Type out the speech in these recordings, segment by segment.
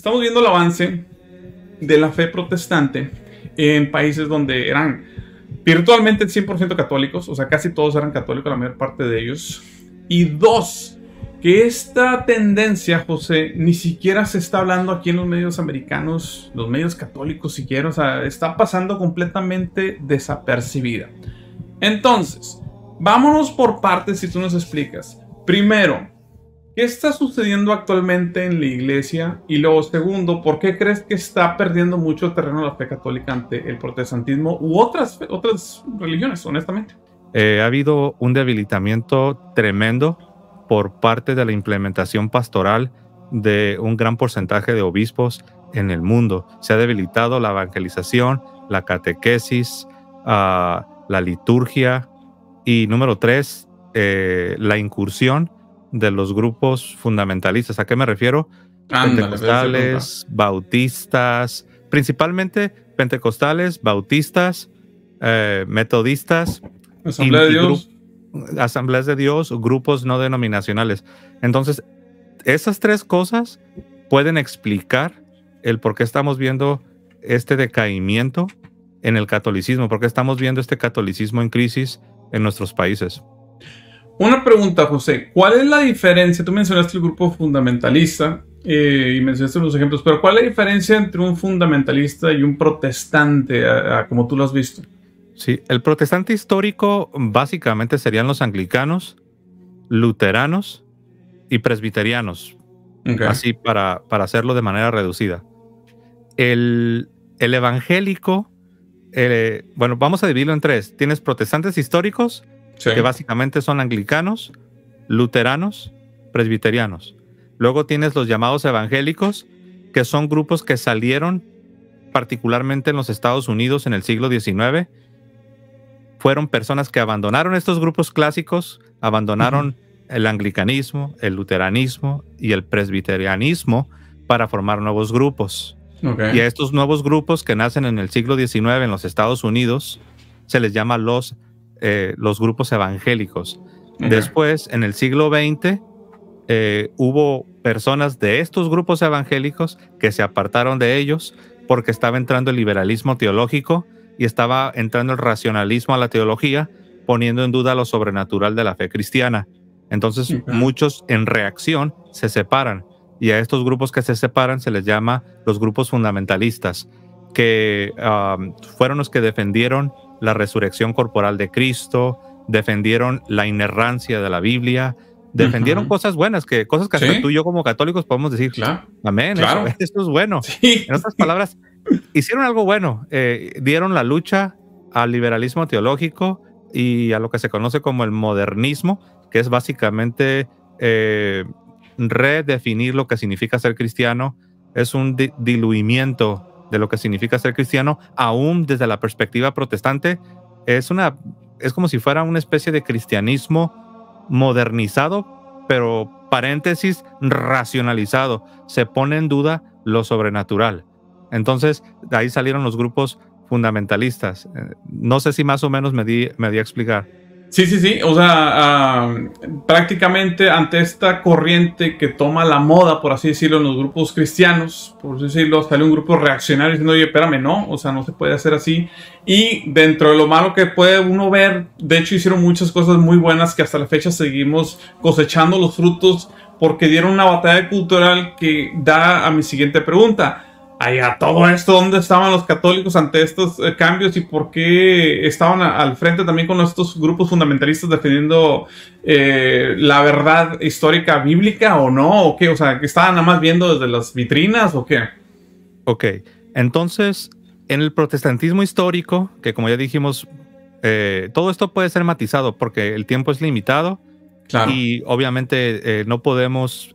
Estamos viendo el avance de la fe protestante en países donde eran virtualmente 100% católicos, o sea, casi todos eran católicos, la mayor parte de ellos. Y dos, que esta tendencia, José, ni siquiera se está hablando aquí en los medios americanos, los medios católicos siquiera, o sea, está pasando completamente desapercibida. Entonces, vámonos por partes si tú nos explicas. Primero, ¿Qué está sucediendo actualmente en la iglesia? Y luego, segundo, ¿por qué crees que está perdiendo mucho terreno la fe católica ante el protestantismo u otras, otras religiones, honestamente? Eh, ha habido un debilitamiento tremendo por parte de la implementación pastoral de un gran porcentaje de obispos en el mundo. Se ha debilitado la evangelización, la catequesis, ah, la liturgia y número tres, eh, la incursión de los grupos fundamentalistas. ¿A qué me refiero? pentecostales, bautistas, principalmente pentecostales, bautistas, eh, metodistas, asambleas de Dios, grupos no denominacionales. Entonces, esas tres cosas pueden explicar el por qué estamos viendo este decaimiento en el catolicismo, por qué estamos viendo este catolicismo en crisis en nuestros países. Una pregunta, José. ¿Cuál es la diferencia? Tú mencionaste el grupo fundamentalista eh, y mencionaste los ejemplos, pero ¿cuál es la diferencia entre un fundamentalista y un protestante, como tú lo has visto? Sí, el protestante histórico básicamente serían los anglicanos, luteranos y presbiterianos. Así para, para, hacerlo de manera reducida. El, evangélico, eh, bueno, vamos a dividirlo en tres. Tienes protestantes históricos, que básicamente son anglicanos, luteranos, presbiterianos. Luego tienes los llamados evangélicos, que son grupos que salieron particularmente en los Estados Unidos en el siglo XIX. Fueron personas que abandonaron estos grupos clásicos, abandonaron el anglicanismo, el luteranismo y el presbiterianismo para formar nuevos grupos. Y a estos nuevos grupos que nacen en el siglo XIX en los Estados Unidos se les llama los eh, los grupos evangélicos. Después, en el siglo XX, eh, hubo personas de estos grupos evangélicos que se apartaron de ellos porque estaba entrando el liberalismo teológico y estaba entrando el racionalismo a la teología, poniendo en duda lo sobrenatural de la fe cristiana. Entonces, muchos en reacción se separan y a estos grupos que se separan se les llama los grupos fundamentalistas, que ah, fueron los que defendieron la resurrección corporal de Cristo, defendieron la inerrancia de la Biblia, defendieron cosas buenas, que cosas que tú y yo como católicos podemos decir, claro. amén, Eso, esto es bueno. En otras palabras, hicieron algo bueno, eh, dieron la lucha al liberalismo teológico y a lo que se conoce como el modernismo, que es básicamente eh, redefinir lo que significa ser cristiano, es un diluimiento de lo que significa ser cristiano, aún desde la perspectiva protestante, es, una, es como si fuera una especie de cristianismo modernizado, pero paréntesis, racionalizado. Se pone en duda lo sobrenatural. Entonces, de ahí salieron los grupos fundamentalistas. Eh, no sé si más o menos me me di a explicar. Sí, sí, sí. O sea, ah, prácticamente ante esta corriente que toma la moda, por así decirlo, en los grupos cristianos, por así decirlo, sale un grupo reaccionario diciendo, oye, espérame, no, o sea, no se puede hacer así. Y dentro de lo malo que puede uno ver, de hecho hicieron muchas cosas muy buenas que hasta la fecha seguimos cosechando los frutos porque dieron una batalla cultural que da a mi siguiente pregunta a todo esto, ¿dónde estaban los católicos ante estos eh, cambios y por qué estaban al frente también con estos grupos fundamentalistas defendiendo eh, la verdad histórica bíblica o no? ¿O qué? O sea, que estaban nada más viendo desde las vitrinas o qué? Ok, entonces, en el protestantismo histórico, que como ya dijimos, eh, todo esto puede ser matizado porque el tiempo es limitado y obviamente no podemos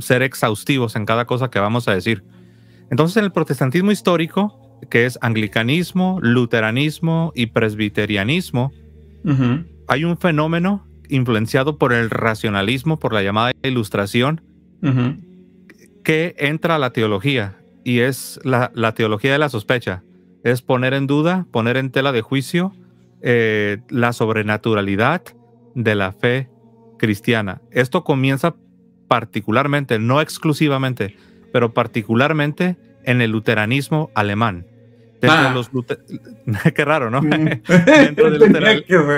ser exhaustivos en cada cosa que vamos a decir. Entonces, en el protestantismo histórico, que es anglicanismo, luteranismo y presbiterianismo, hay un fenómeno influenciado por el racionalismo, por la llamada ilustración, que entra a la teología y es la, teología de la sospecha. Es poner en duda, poner en tela de juicio eh, la sobrenaturalidad de la fe cristiana. Esto comienza particularmente, no exclusivamente, pero particularmente en el luteranismo alemán. Ah. Qué raro, ¿no? Dentro del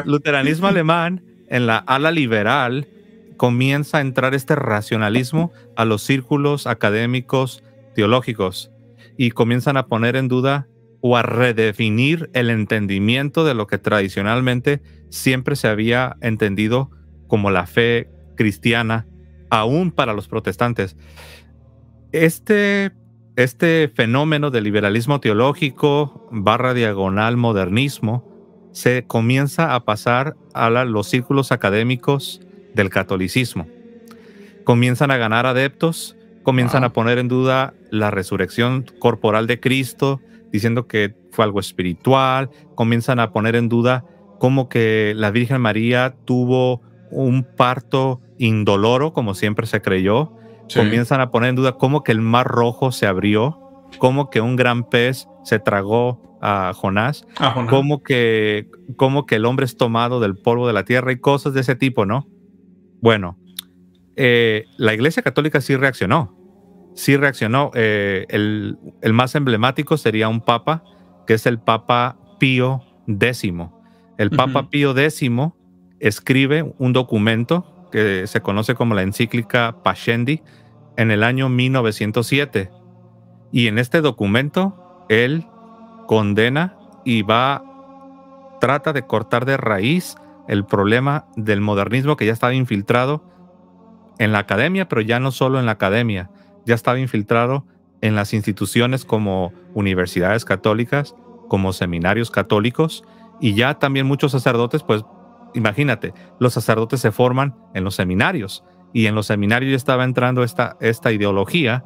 luteranismo alemán, en la ala liberal, comienza a entrar este racionalismo a los círculos académicos teológicos y comienzan a poner en duda o a redefinir el entendimiento de lo que tradicionalmente siempre se había entendido como la fe cristiana, aún para los protestantes. Este, este fenómeno del liberalismo teológico barra diagonal modernismo se comienza a pasar a los círculos académicos del catolicismo. Comienzan a ganar adeptos, comienzan a poner en duda la resurrección corporal de Cristo, diciendo que fue algo espiritual, comienzan a poner en duda cómo que la Virgen María tuvo un parto indoloro, como siempre se creyó, comienzan a poner en duda cómo que el mar rojo se abrió, cómo que un gran pez se tragó a Jonás, Cómo, que, que el hombre es tomado del polvo de la tierra y cosas de ese tipo, ¿no? Bueno, eh, la Iglesia Católica sí reaccionó, sí reaccionó. Eh, el, más emblemático sería un papa, que es el Papa Pío X. El Papa Pío X escribe un documento que se conoce como la encíclica Pascendi, en el año 1907. Y en este documento, él condena y va, trata de cortar de raíz el problema del modernismo que ya estaba infiltrado en la academia, pero ya no solo en la academia, ya estaba infiltrado en las instituciones como universidades católicas, como seminarios católicos, y ya también muchos sacerdotes, pues imagínate, los sacerdotes se forman en los seminarios, y en los seminarios ya estaba entrando esta, esta ideología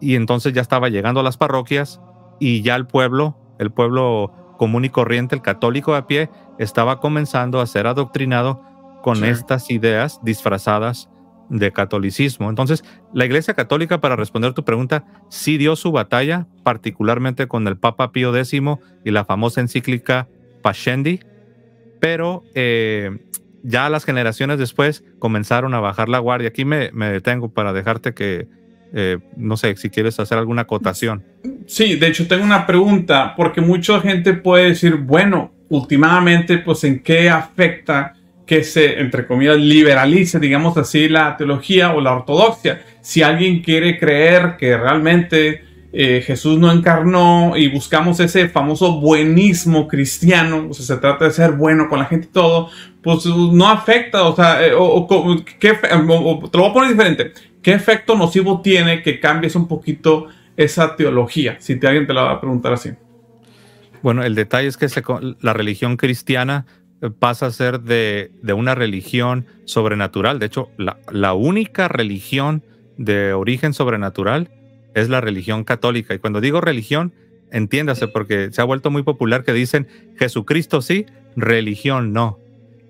y entonces ya estaba llegando a las parroquias y ya el pueblo, el pueblo común y corriente, el católico a pie, estaba comenzando a ser adoctrinado con estas ideas disfrazadas de catolicismo. Entonces, la Iglesia Católica, para responder tu pregunta, sí dio su batalla, particularmente con el Papa Pío X y la famosa encíclica Pascendi, pero eh, ya las generaciones después comenzaron a bajar la guardia. Aquí me, detengo para dejarte que, eh, no sé, si quieres hacer alguna acotación. Sí, de hecho tengo una pregunta, porque mucha gente puede decir, bueno, últimamente, pues en qué afecta que se, entre comillas, liberalice, digamos así, la teología o la ortodoxia. Si alguien quiere creer que realmente eh, Jesús no encarnó y buscamos ese famoso buenismo cristiano, o sea, se trata de ser bueno con la gente y todo, pues no afecta, o sea, eh, te lo voy a poner diferente, ¿qué efecto nocivo tiene que cambies un poquito esa teología? Si te, alguien te la va a preguntar así. Bueno, el detalle es que la religión cristiana eh, pasa a ser de, una religión sobrenatural, de hecho, la, la única religión de origen sobrenatural es la religión católica. Y cuando digo religión, entiéndase, porque se ha vuelto muy popular que dicen Jesucristo sí, religión no.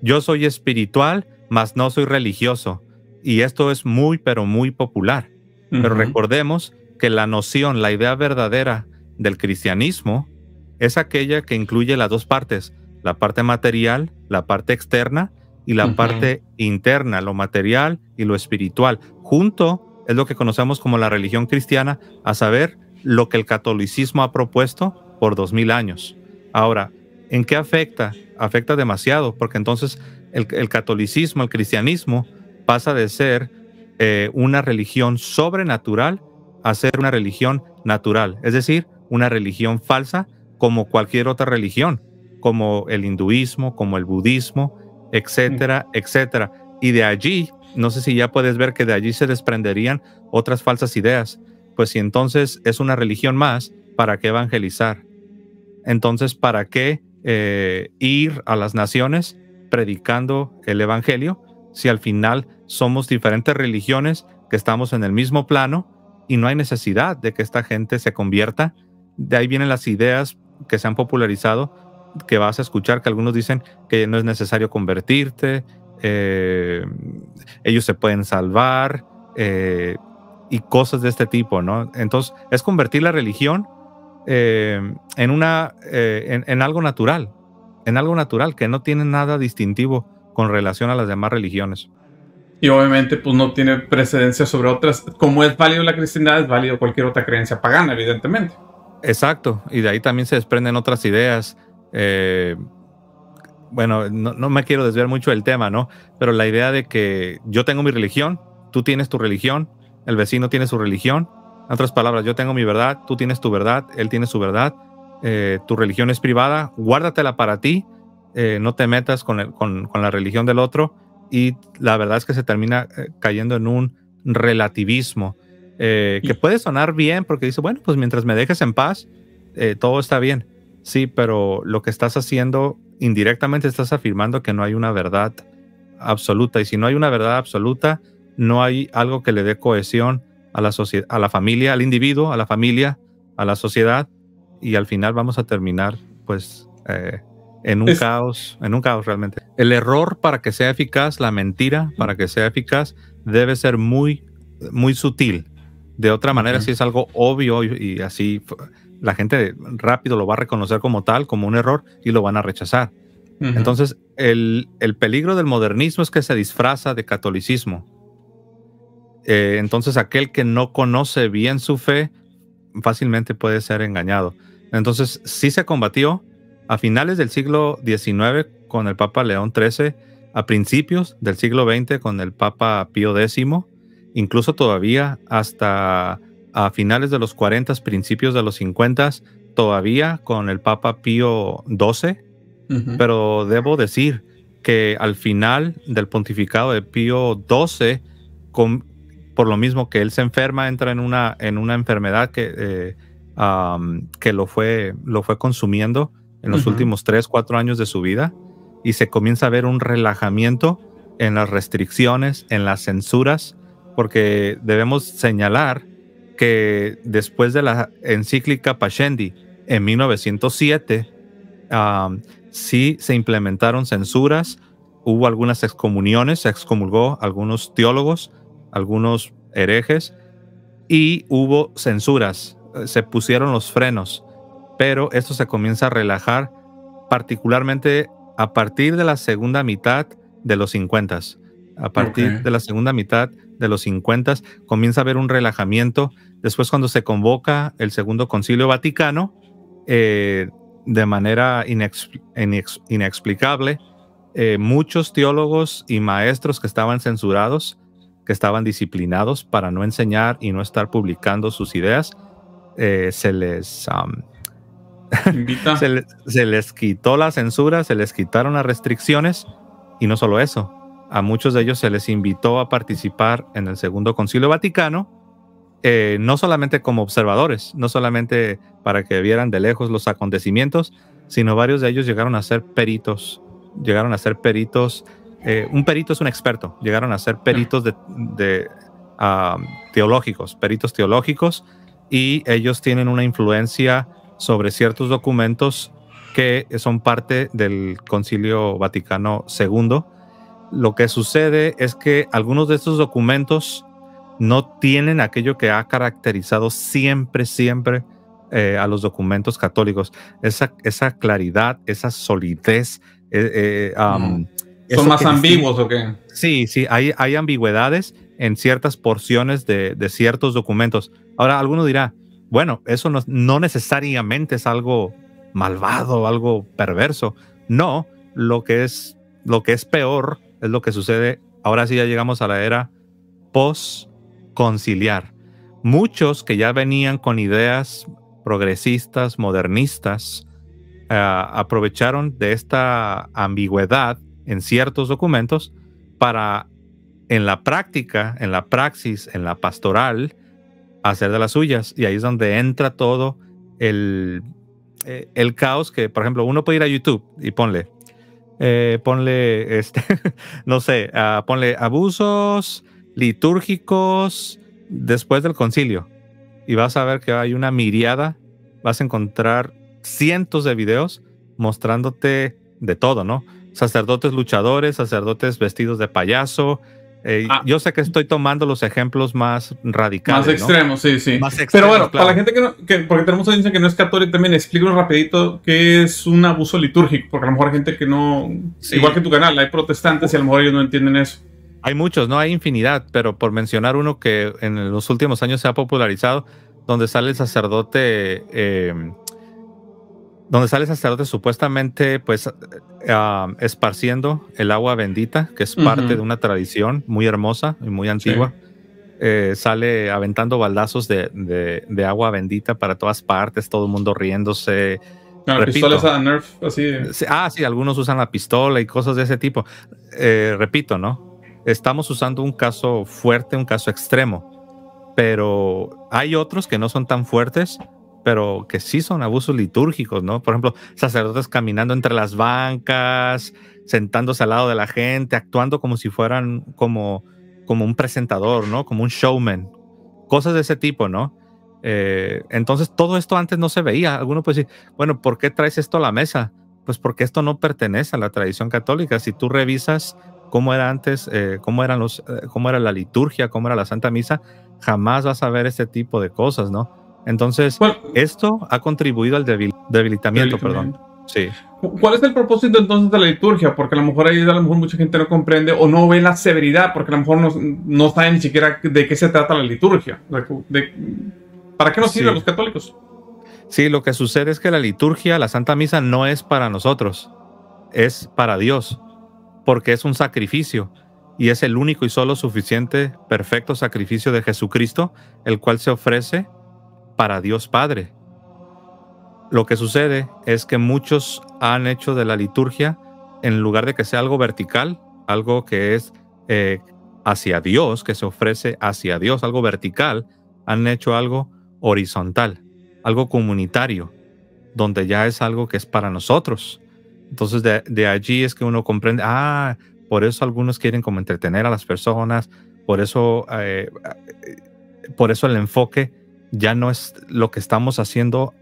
Yo soy espiritual, mas no soy religioso. Y esto es muy, pero muy popular. Pero recordemos que la noción, la idea verdadera del cristianismo es aquella que incluye las dos partes, la parte material, la parte externa y la parte interna, lo material y lo espiritual, junto es lo que conocemos como la religión cristiana, a saber, lo que el catolicismo ha propuesto por dos mil años. Ahora, ¿en qué afecta? Afecta demasiado, porque entonces el, catolicismo, el cristianismo, pasa de ser eh, una religión sobrenatural a ser una religión natural, es decir, una religión falsa como cualquier otra religión, como el hinduismo, como el budismo, etcétera, etcétera. Y de allí no sé si ya puedes ver que de allí se desprenderían otras falsas ideas, pues si entonces es una religión más, ¿para qué evangelizar? Entonces, ¿para qué eh, ir a las naciones predicando el Evangelio si al final somos diferentes religiones que estamos en el mismo plano y no hay necesidad de que esta gente se convierta? De ahí vienen las ideas que se han popularizado, que vas a escuchar que algunos dicen que no es necesario convertirte, eh, ellos se pueden salvar eh, y cosas de este tipo, ¿no? Entonces, es convertir la religión eh, en, una, en, algo natural, en algo natural que no tiene nada distintivo con relación a las demás religiones. Y obviamente, pues no tiene precedencia sobre otras. Como es válido la cristiandad, es válido cualquier otra creencia pagana, evidentemente. Exacto, y de ahí también se desprenden otras ideas bueno, no, me quiero desviar mucho del tema, ¿no? Pero la idea de que yo tengo mi religión, tú tienes tu religión, el vecino tiene su religión. En otras palabras, yo tengo mi verdad, tú tienes tu verdad, él tiene su verdad. Eh, tu religión es privada, guárdatela para ti, eh, no te metas con, el, con, la religión del otro. Y la verdad es que se termina eh, cayendo en un relativismo que puede sonar bien porque dice, bueno, pues mientras me dejes en paz, todo está bien. Sí, pero lo que estás haciendo indirectamente estás afirmando que no hay una verdad absoluta. Y si no hay una verdad absoluta, no hay algo que le dé cohesión a la, a la familia, al individuo, a la familia, a la sociedad. Y al final vamos a terminar, pues, eh, en un caos, en un caos realmente. El error para que sea eficaz, la mentira para que sea eficaz, debe ser muy, muy sutil. De otra manera, si es algo obvio y así la gente rápido lo va a reconocer como tal, como un error, y lo van a rechazar. Entonces, el, peligro del modernismo es que se disfraza de catolicismo. Eh, entonces, aquel que no conoce bien su fe fácilmente puede ser engañado. Entonces, sí se combatió a finales del siglo XIX con el Papa León XIII, a principios del siglo XX con el Papa Pío X, incluso todavía hasta a finales de los 40, principios de los 50, todavía con el Papa Pío XII, pero debo decir que al final del pontificado de Pío XII, por lo mismo que él se enferma, entra en una, en una enfermedad que, eh, que lo, fue, lo fue consumiendo en los últimos tres, cuatro años de su vida y se comienza a ver un relajamiento en las restricciones, en las censuras, porque debemos señalar que después de la encíclica Pascendi en 1907, sí se implementaron censuras, hubo algunas excomuniones, se excomulgó algunos teólogos, algunos herejes, y hubo censuras, eh, se pusieron los frenos, pero esto se comienza a relajar particularmente a partir de la segunda mitad de los 50. A partir de la segunda mitad de los 50, comienza a haber un relajamiento. Después cuando se convoca el Segundo Concilio Vaticano, eh, de manera inexplicable, eh, muchos teólogos y maestros que estaban censurados, que estaban disciplinados para no enseñar y no estar publicando sus ideas, eh, se, les, se les quitó la censura, se les quitaron las restricciones y no solo eso, a muchos de ellos se les invitó a participar en el Segundo Concilio Vaticano, eh, no solamente como observadores, no solamente para que vieran de lejos los acontecimientos, sino varios de ellos llegaron a ser peritos, llegaron a ser peritos, eh, un perito es un experto, llegaron a ser peritos de, ah, teológicos, peritos teológicos, y ellos tienen una influencia sobre ciertos documentos que son parte del Concilio Vaticano II lo que sucede es que algunos de estos documentos no tienen aquello que ha caracterizado siempre, siempre eh, a los documentos católicos, esa, esa claridad, esa solidez. Eh, eh, ¿Son más ambiguos o qué? Sí, sí, hay, hay ambigüedades en ciertas porciones de, ciertos documentos. Ahora, alguno dirá, bueno, eso no, no necesariamente es algo malvado, algo perverso. No, lo que es, lo que es peor es lo que sucede. Ahora sí ya llegamos a la era post-conciliar. Muchos que ya venían con ideas progresistas, modernistas, eh, aprovecharon de esta ambigüedad en ciertos documentos para en la práctica, en la praxis, en la pastoral, hacer de las suyas. Y ahí es donde entra todo el, eh, el caos que, por ejemplo, uno puede ir a YouTube y ponle eh, ponle, este, no sé, ah, ponle abusos litúrgicos después del concilio. Y vas a ver que hay una miriada, vas a encontrar cientos de videos mostrándote de todo, ¿no? Sacerdotes luchadores, sacerdotes vestidos de payaso, eh, ah. Yo sé que estoy tomando los ejemplos más radicales. Más extremos, sí, sí. Pero bueno, para la gente que, no, porque tenemos audiencia que no es católica, también explico rapidito qué es un abuso litúrgico, porque a lo mejor hay gente que no, igual que tu canal, hay protestantes y a lo mejor ellos no entienden eso. Hay muchos, no hay infinidad, pero por mencionar uno que en los últimos años se ha popularizado, donde sale el sacerdote eh, donde sale el sacerdote supuestamente pues eh, ah, esparciendo el agua bendita, que es parte de una tradición muy hermosa y muy antigua. Eh, sale aventando baldazos de, agua bendita para todas partes, todo el mundo riéndose. pistolas Nerf, así. Ah, sí, algunos usan la pistola y cosas de ese tipo. Eh, repito, ¿no? Estamos usando un caso fuerte, un caso extremo, pero hay otros que no son tan fuertes, pero que sí son abusos litúrgicos, ¿no? Por ejemplo, sacerdotes caminando entre las bancas, sentándose al lado de la gente, actuando como si fueran como, como un presentador, ¿no? Como un showman, cosas de ese tipo, ¿no? Eh, entonces todo esto antes no se veía. Alguno puede decir, bueno, ¿por qué traes esto a la mesa? Pues porque esto no pertenece a la tradición católica. Si tú revisas cómo era antes, eh, cómo, eran los, eh, cómo era la liturgia, cómo era la Santa Misa, jamás vas a ver este tipo de cosas, ¿no? Entonces, esto ha contribuido al debilitamiento, perdón. Sí. ¿Cuál es el propósito entonces de la liturgia? Porque a lo mejor ahí a lo mejor mucha gente no comprende o no ve la severidad, porque a lo mejor no, saben sabe ni siquiera de qué se trata la liturgia. De, ¿Para qué nos sirve los católicos? Sí, lo que sucede es que la liturgia, la Santa Misa, no es para nosotros, es para Dios, porque es un sacrificio y es el único y solo suficiente, perfecto sacrificio de Jesucristo, el cual se ofrece para Dios Padre. Lo que sucede es que muchos han hecho de la liturgia, en lugar de que sea algo vertical, algo que es eh, hacia Dios, que se ofrece hacia Dios, algo vertical, han hecho algo horizontal, algo comunitario, donde ya es algo que es para nosotros. Entonces de, allí es que uno comprende, ah, por eso algunos quieren como entretener a las personas, por eso, eh, por eso el enfoque ya no es lo que estamos haciendo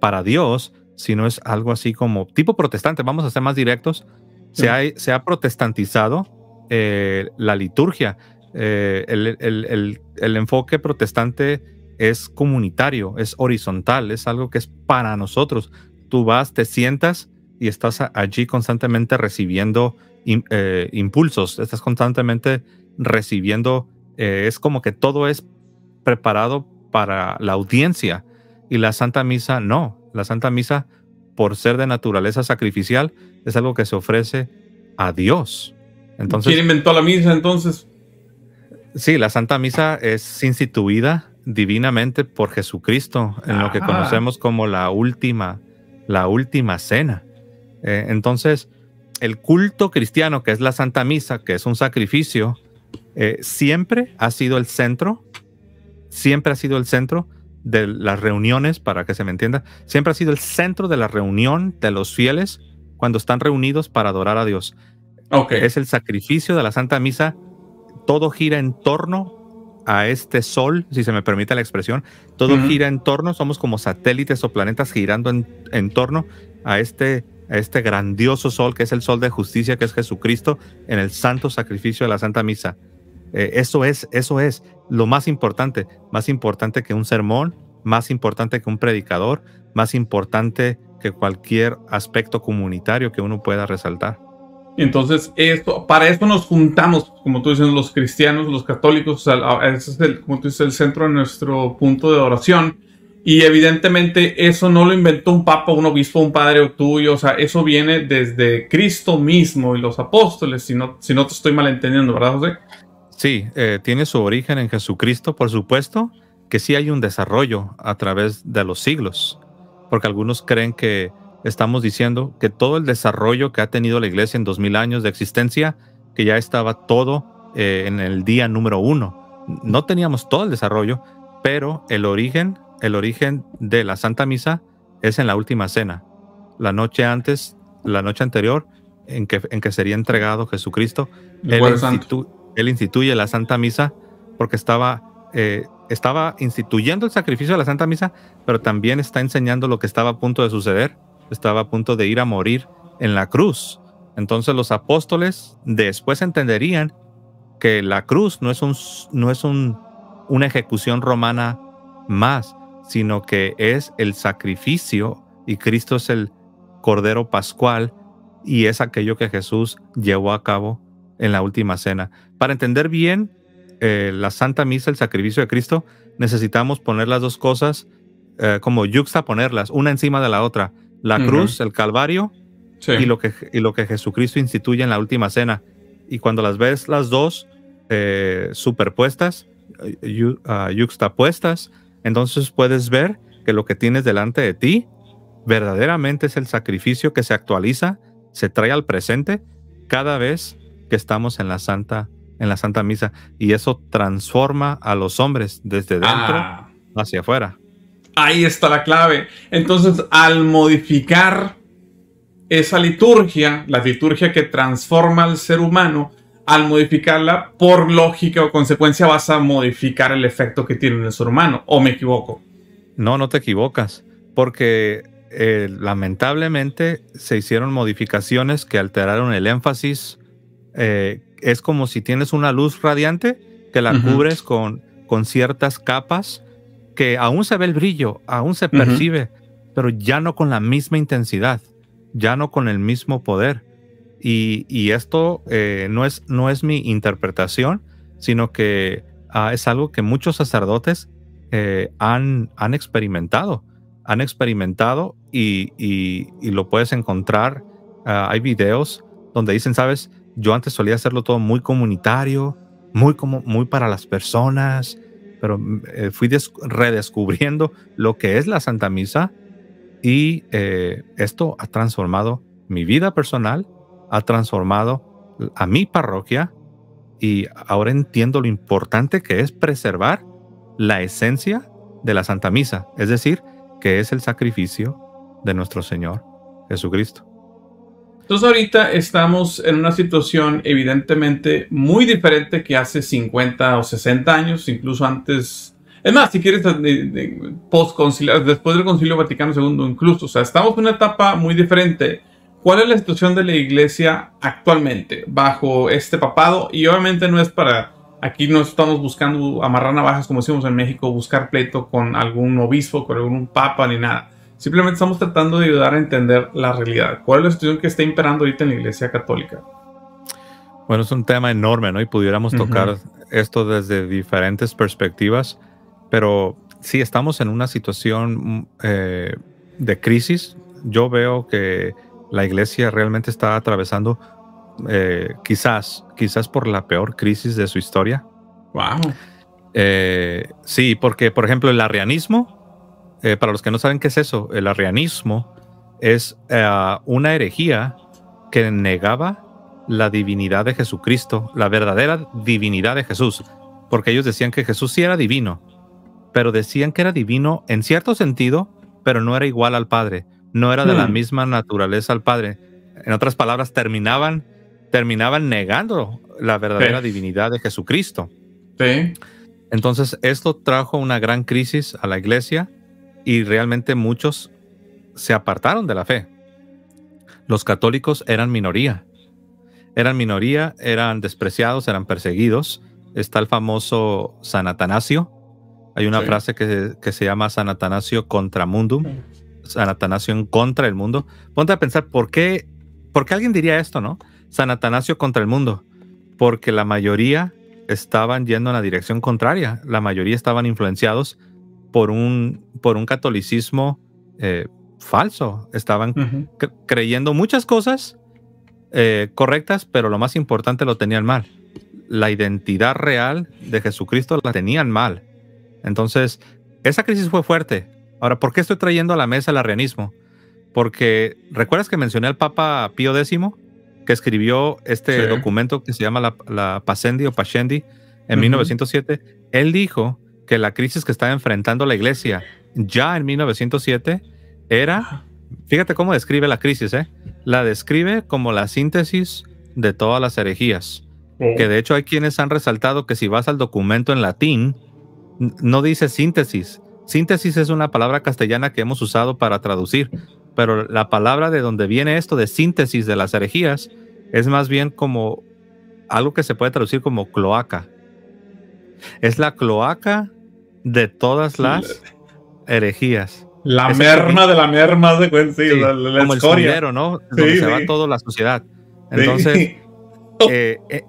para Dios, sino es algo así como tipo protestante, vamos a ser más directos, se, ha, se ha protestantizado eh, la liturgia, eh, el, enfoque protestante es comunitario, es horizontal, es algo que es para nosotros. Tú vas, te sientas y estás allí constantemente recibiendo eh, impulsos, estás constantemente recibiendo, es como que todo es preparado para la audiencia y la Santa Misa no. La Santa Misa, por ser de naturaleza sacrificial, es algo que se ofrece a Dios. Entonces, ¿Quién inventó la misa entonces? Sí, la Santa Misa es instituida divinamente por Jesucristo en lo que conocemos como la última, la última cena. Eh, entonces, el culto cristiano, que es la Santa Misa, que es un sacrificio, eh, siempre ha sido el centro siempre ha sido el centro de las reuniones, para que se me entienda, siempre ha sido el centro de la reunión de los fieles cuando están reunidos para adorar a Dios. Okay. Es el sacrificio de la Santa Misa, todo gira en torno a este sol, si se me permite la expresión, todo gira en torno, somos como satélites o planetas girando en, torno a este a este grandioso sol que es el sol de justicia que es Jesucristo en el santo sacrificio de la Santa Misa. Eh, eso es, eso es lo más importante, más importante que un sermón, más importante que un predicador, más importante que cualquier aspecto comunitario que uno pueda resaltar. Entonces, esto, para esto nos juntamos, como tú dices, los cristianos, los católicos, o sea, ese es el, como tú el centro de nuestro punto de oración. Y evidentemente eso no lo inventó un papa, un obispo, un padre o tuyo, o sea, eso viene desde Cristo mismo y los apóstoles, si si no te estoy malentendiendo, ¿verdad, José? Sí, eh, tiene su origen en Jesucristo, por supuesto, que sí hay un desarrollo a través de los siglos, porque algunos creen que estamos diciendo que todo el desarrollo que ha tenido la iglesia en 2000 años de existencia, que ya estaba todo eh, en el día número uno. No teníamos todo el desarrollo, pero el origen, el origen de la Santa Misa es en la última cena, la noche antes, la noche anterior en que, en que sería entregado Jesucristo. El, él instituye la Santa Misa porque estaba, eh, estaba instituyendo el sacrificio de la Santa Misa, pero también está enseñando lo que estaba a punto de suceder. Estaba a punto de ir a morir en la cruz. Entonces los apóstoles después entenderían que la cruz no es, un, no es un, una ejecución romana más, sino que es el sacrificio y Cristo es el Cordero Pascual y es aquello que Jesús llevó a cabo en la última cena. Para entender bien eh, la Santa Misa, el sacrificio de Cristo, necesitamos poner las dos cosas eh, como yuxtaponerlas, una encima de la otra. La cruz, el Calvario y, lo que, y lo que Jesucristo instituye en la última cena. Y cuando las ves las dos eh, superpuestas, ah, yuxtapuestas, entonces puedes ver que lo que tienes delante de ti verdaderamente es el sacrificio que se actualiza, se trae al presente cada vez que estamos en la santa en la santa misa y eso transforma a los hombres desde ah. dentro hacia afuera. Ahí está la clave. Entonces, al modificar esa liturgia, la liturgia que transforma al ser humano, al modificarla, por lógica o consecuencia vas a modificar el efecto que tiene en el ser humano, o me equivoco. No, no te equivocas, porque eh, lamentablemente se hicieron modificaciones que alteraron el énfasis eh, es como si tienes una luz radiante que la cubres con, con ciertas capas que aún se ve el brillo, aún se percibe, pero ya no con la misma intensidad, ya no con el mismo poder. Y, esto eh, no, es, no es mi interpretación, sino que ah, es algo que muchos sacerdotes eh, han, han experimentado, han experimentado y, lo puedes encontrar. Ah, hay videos donde dicen, sabes, yo antes solía hacerlo todo muy comunitario, muy, como, muy para las personas, pero eh, fui redescubriendo lo que es la Santa Misa y eh, esto ha transformado mi vida personal, ha transformado a mi parroquia y ahora entiendo lo importante que es preservar la esencia de la Santa Misa, es decir, que es el sacrificio de nuestro Señor Jesucristo. Entonces ahorita estamos en una situación evidentemente muy diferente que hace 50 o 60 años, incluso antes. Es más, si quieres, eh, eh, post después del Concilio Vaticano II incluso, o sea, estamos en una etapa muy diferente. ¿Cuál es la situación de la iglesia actualmente bajo este papado? Y obviamente no es para aquí no estamos buscando amarrar navajas como decimos en México, buscar pleito con algún obispo, con algún papa ni nada. Simplemente estamos tratando de ayudar a entender la realidad. ¿Cuál es la situación que está imperando ahorita en la Iglesia Católica? Bueno, es un tema enorme, ¿no? Y pudiéramos tocar esto desde diferentes perspectivas, pero sí estamos en una situación eh, de crisis. Yo veo que la iglesia realmente está atravesando eh, quizás, quizás por la peor crisis de su historia. Wow. Eh, sí, porque por ejemplo el arrianismo eh, para los que no saben qué es eso, el arrianismo es eh, una herejía que negaba la divinidad de Jesucristo, la verdadera divinidad de Jesús, porque ellos decían que Jesús sí era divino, pero decían que era divino en cierto sentido, pero no era igual al Padre, no era de la hmm. misma naturaleza al Padre. En otras palabras, terminaban, terminaban negando la verdadera divinidad de Jesucristo. Entonces, esto trajo una gran crisis a la iglesia y realmente muchos se apartaron de la fe. Los católicos eran minoría. Eran minoría, eran despreciados, eran perseguidos. Está el famoso San Atanasio. Hay una frase que, se llama San Atanasio contra mundum. San contra el mundo. Ponte a pensar, ¿por qué, ¿por qué alguien diría esto, no? San Atanasio contra el mundo. Porque la mayoría estaban yendo en la dirección contraria. La mayoría estaban influenciados por un, por un catolicismo eh, falso. Estaban creyendo muchas cosas eh, correctas, pero lo más importante lo tenían mal. La identidad real de Jesucristo la tenían mal. Entonces, esa crisis fue fuerte. Ahora, ¿por qué estoy trayendo a la mesa el arrianismo? Porque, ¿recuerdas que mencioné al Papa Pío X? que escribió este documento que se llama la, la Pacendi o Pascendi en 1907, él dijo que la crisis que estaba enfrentando la iglesia ya en 1907 era, fíjate cómo describe la crisis, ¿eh? la describe como la síntesis de todas las herejías. Que de hecho hay quienes han resaltado que si vas al documento en latín, no dice síntesis. Síntesis es una palabra castellana que hemos usado para traducir, pero la palabra de donde viene esto de síntesis de las herejías es más bien como algo que se puede traducir como cloaca. Es la cloaca de todas las herejías. La merma de la merma, de la, como el ¿no? Donde se va toda la sociedad. Entonces, eh, eh,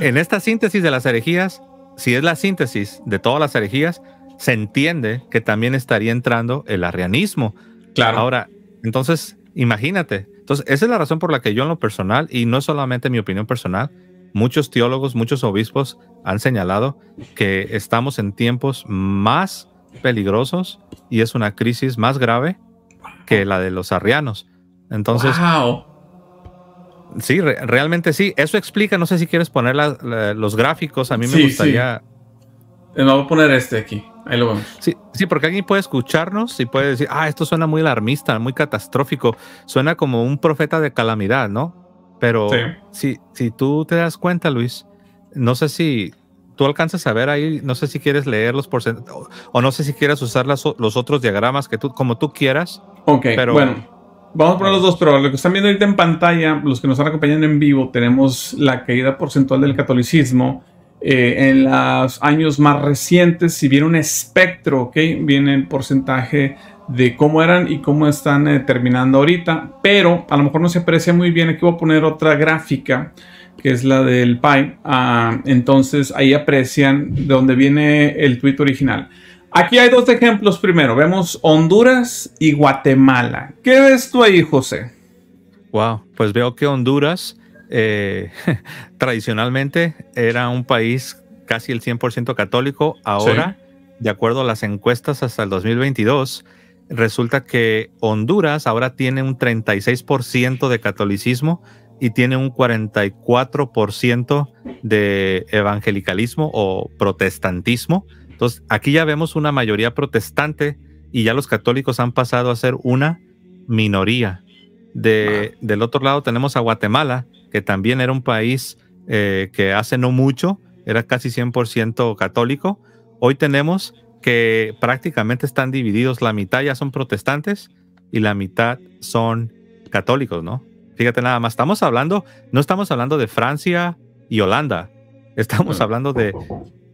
en esta síntesis de las herejías, si es la síntesis de todas las herejías, se entiende que también estaría entrando el arrianismo. Claro. Ahora, entonces, imagínate. Entonces, esa es la razón por la que yo en lo personal, y no solamente mi opinión personal, muchos teólogos, muchos obispos han señalado que estamos en tiempos más peligrosos y es una crisis más grave que la de los arrianos. Entonces, sí, realmente sí. Eso explica, no sé si quieres poner los gráficos, a mí me gustaría... Sí. Eh, a poner este aquí. Ahí lo vamos. Sí, sí, porque alguien puede escucharnos y puede decir, ah, esto suena muy alarmista, muy catastrófico, suena como un profeta de calamidad, ¿no? Pero si, si tú te das cuenta, Luis, no sé si tú alcanzas a ver ahí, no sé si quieres leer los porcentajes o, no sé si quieres usar los otros diagramas que tú, como tú quieras. Ok, pero, bueno. Vamos a poner los dos, pero lo que están viendo ahorita en pantalla, los que nos están acompañando en vivo, tenemos la caída porcentual del catolicismo eh, en los años más recientes. Si viene un espectro, ¿ok? Viene el porcentaje de cómo eran y cómo están eh, terminando ahorita, pero a lo mejor no se aprecia muy bien. Aquí voy a poner otra gráfica que es la del Pi. Ah, entonces ahí aprecian de dónde viene el tweet original. Aquí hay dos ejemplos primero. Vemos Honduras y Guatemala. ¿Qué ves tú ahí, José? Wow, pues veo que Honduras eh, tradicionalmente era un país casi el 100% católico. Ahora, de acuerdo a las encuestas hasta el 2022, resulta que Honduras ahora tiene un 36% de catolicismo y tiene un 44% de evangelicalismo o protestantismo. Entonces, aquí ya vemos una mayoría protestante y ya los católicos han pasado a ser una minoría. De, Del otro lado tenemos a Guatemala, que también era un país eh, que hace no mucho era casi 100% católico. Hoy tenemos que prácticamente están divididos, la mitad ya son protestantes y la mitad son católicos, ¿no? Fíjate nada más, estamos hablando, no estamos hablando de Francia y Holanda, estamos mm. hablando de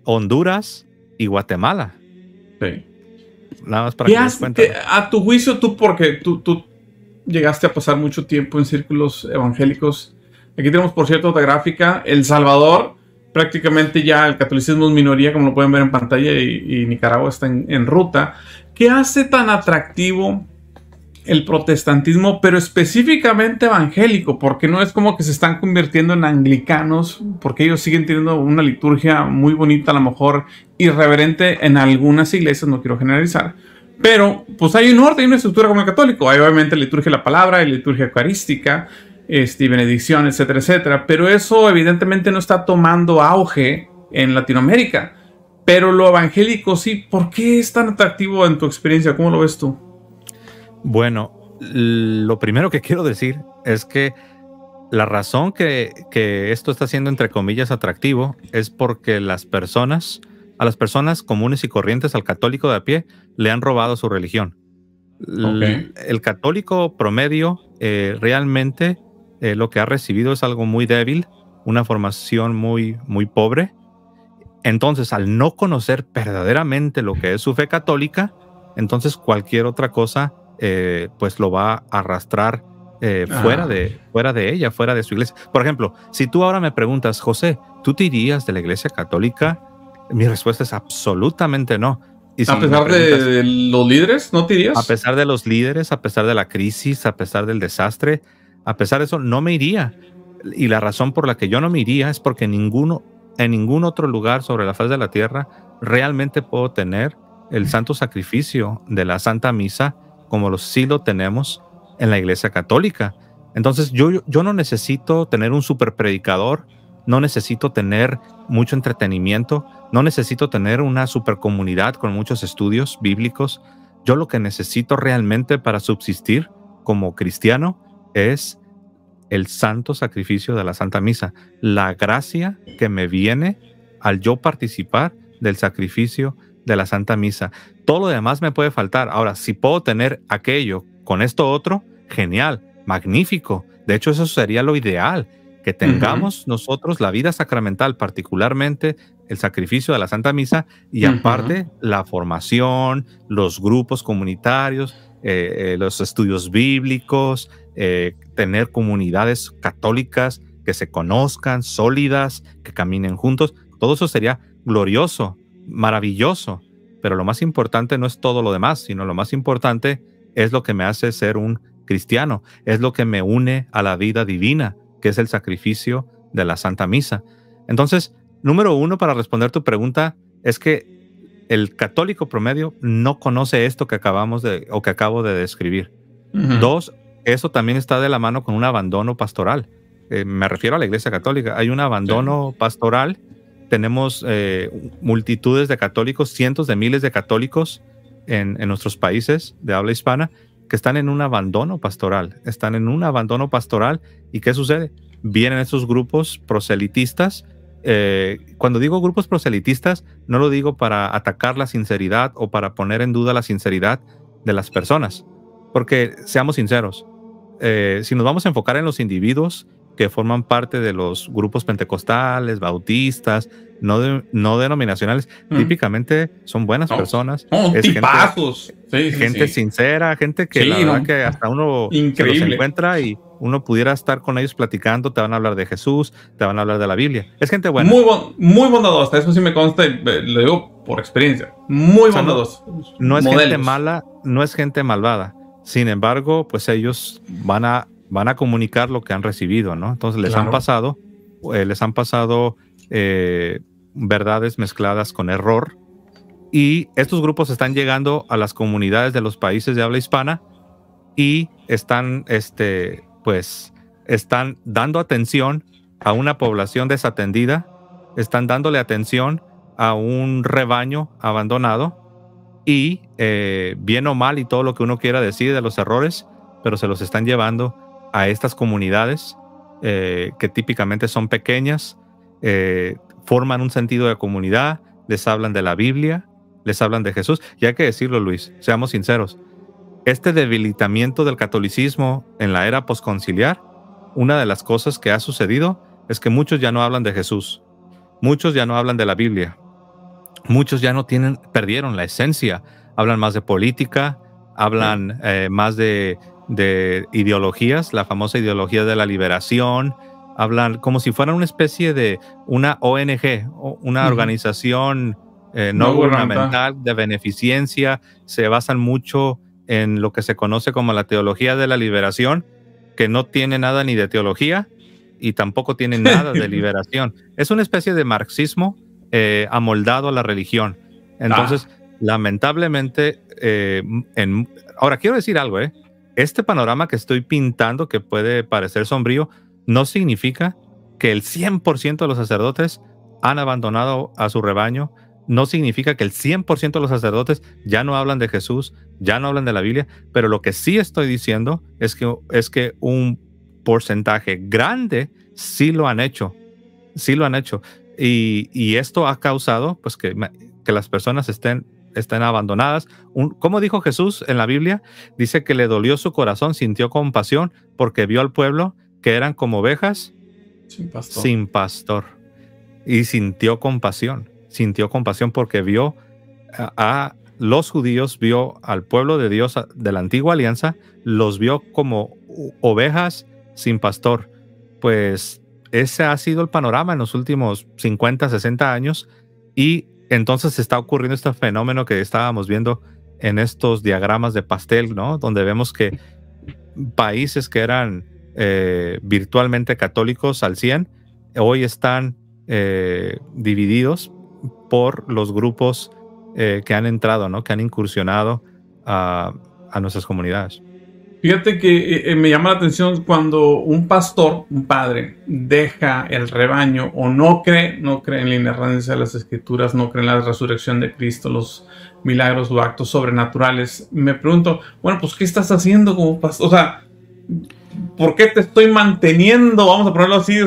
Honduras y Guatemala. Sí. Nada más para que a tu juicio, tú, porque tú, tú llegaste a pasar mucho tiempo en círculos evangélicos. Aquí tenemos, por cierto, otra gráfica. El Salvador prácticamente ya el catolicismo es minoría, como lo pueden ver en pantalla, y, Nicaragua está en, ruta. ¿Qué hace tan atractivo el protestantismo, pero específicamente evangélico? Porque no es como que se están convirtiendo en anglicanos, porque ellos siguen teniendo una liturgia muy bonita, a lo mejor irreverente en algunas iglesias, no quiero generalizar. Pero pues hay un orden, y una estructura como el católico. Hay obviamente liturgia de la palabra, hay liturgia eucarística, este, benedicción, etcétera, etcétera. Pero eso evidentemente no está tomando auge en Latinoamérica. Pero lo evangélico sí, ¿por qué es tan atractivo en tu experiencia? ¿Cómo lo ves tú? Bueno, lo primero que quiero decir es que la razón que, esto está siendo entre comillas atractivo es porque las personas, a las personas comunes y corrientes, al católico de a pie, le han robado su religión. El, católico promedio eh, realmente eh, lo que ha recibido es algo muy débil, una formación muy, muy pobre. Entonces, al no conocer verdaderamente lo que es su fe católica, entonces cualquier otra cosa, eh, pues lo va a arrastrar eh, ah. fuera, de, fuera de ella, fuera de su iglesia. Por ejemplo, si tú ahora me preguntas, José, ¿tú te irías de la iglesia católica? Mi respuesta es absolutamente no. a pesar de los líderes, ¿no te irías? A pesar de los líderes, a pesar de la crisis, a pesar del desastre, a pesar de eso, no me iría. Y la razón por la que yo no me iría es porque ninguno, en ningún otro lugar sobre la faz de la tierra realmente puedo tener el santo sacrificio de la Santa Misa como lo, sí lo tenemos en la Iglesia Católica. Entonces yo, yo no necesito tener un super predicador, no necesito tener mucho entretenimiento, no necesito tener una super comunidad con muchos estudios bíblicos. Yo lo que necesito realmente para subsistir como cristiano es el santo sacrificio de la Santa Misa, la gracia que me viene al yo participar del sacrificio de la Santa Misa. Todo lo demás me puede faltar. Ahora, si puedo tener aquello con esto otro, genial, magnífico. De hecho, eso sería lo ideal, que tengamos nosotros la vida sacramental, particularmente el sacrificio de la Santa Misa y aparte la formación, los grupos comunitarios, eh, eh, los estudios bíblicos, eh, tener comunidades católicas que se conozcan, sólidas, que caminen juntos. Todo eso sería glorioso, maravilloso. Pero lo más importante no es todo lo demás, sino lo más importante es lo que me hace ser un cristiano, es lo que me une a la vida divina, que es el sacrificio de la Santa Misa. Entonces, número uno, para responder tu pregunta, es que el católico promedio no conoce esto que acabamos de o que acabo de describir. Dos, eso también está de la mano con un abandono pastoral. Eh, me refiero a la Iglesia Católica. Hay un abandono pastoral. Tenemos eh, multitudes de católicos, cientos de miles de católicos en, nuestros países de habla hispana que están en un abandono pastoral. Están en un abandono pastoral. ¿Y qué sucede? Vienen esos grupos proselitistas eh, cuando digo grupos proselitistas, no lo digo para atacar la sinceridad o para poner en duda la sinceridad de las personas. Porque seamos sinceros, eh, si nos vamos a enfocar en los individuos que forman parte de los grupos pentecostales, bautistas, no, no denominacionales, típicamente son buenas personas. es gente, sincera, gente que la verdad que hasta uno Se los encuentra y uno pudiera estar con ellos platicando, te van a hablar de Jesús, te van a hablar de la Biblia. Es gente buena. Muy, muy bondadosa, eso sí me consta eh, lo digo por experiencia. Muy bondadosa. No, es gente mala, no es gente malvada sin embargo, pues ellos van a, van a comunicar lo que han recibido, ¿no? Entonces les han pasado, eh, les han pasado eh, verdades mezcladas con error. Y estos grupos están llegando a las comunidades de los países de habla hispana y están, este, pues, están dando atención a una población desatendida, están dándole atención a un rebaño abandonado y eh, bien o mal y todo lo que uno quiera decir de los errores, pero se los están llevando a estas comunidades eh, que típicamente son pequeñas, eh, forman un sentido de comunidad, les hablan de la Biblia, les hablan de Jesús. Y hay que decirlo, Luis, seamos sinceros, este debilitamiento del catolicismo en la era posconciliar, una de las cosas que ha sucedido es que muchos ya no hablan de Jesús, muchos ya no hablan de la Biblia, muchos ya no tienen, perdieron la esencia. Hablan más de política, hablan eh, más de, ideologías, la famosa ideología de la liberación, hablan como si fueran una especie de una ONG, una organización eh, no, gubernamental de beneficencia. Se basan mucho en lo que se conoce como la teología de la liberación, que no tiene nada ni de teología y tampoco tiene nada de liberación. Es una especie de marxismo eh, amoldado a la religión. Entonces, ah. lamentablemente, eh, en, ahora quiero decir algo, ¿eh? Este panorama que estoy pintando, que puede parecer sombrío, no significa que el 100% de los sacerdotes han abandonado a su rebaño, no significa que el 100% de los sacerdotes ya no hablan de Jesús, ya no hablan de la Biblia, pero lo que sí estoy diciendo es que, es que un porcentaje grande sí lo han hecho, sí lo han hecho. Y, esto ha causado pues, que, que las personas estén abandonadas. ¿Cómo como dijo Jesús en la Biblia, dice que le dolió su corazón, sintió compasión porque vio al pueblo que eran como ovejas sin pastor. Y sintió compasión, sintió compasión porque vio a, a los judíos, vio al pueblo de Dios de la antigua alianza, los vio como ovejas sin pastor. Pues ese ha sido el panorama en los últimos 50, 60 años y entonces está ocurriendo este fenómeno que estábamos viendo en estos diagramas de pastel, ¿no? Donde vemos que países que eran eh, virtualmente católicos al 100, hoy están eh, divididos por los grupos eh, que han entrado, ¿no? Que han incursionado a nuestras comunidades. Fíjate que eh, eh, me llama la atención cuando un pastor, un padre, deja el rebaño o no cree, no cree en la inerrancia de las escrituras, no cree en la resurrección de Cristo, los milagros o actos sobrenaturales. Me pregunto, bueno, pues ¿qué estás haciendo como pastor? O sea, ¿por qué te estoy manteniendo? Vamos a ponerlo así,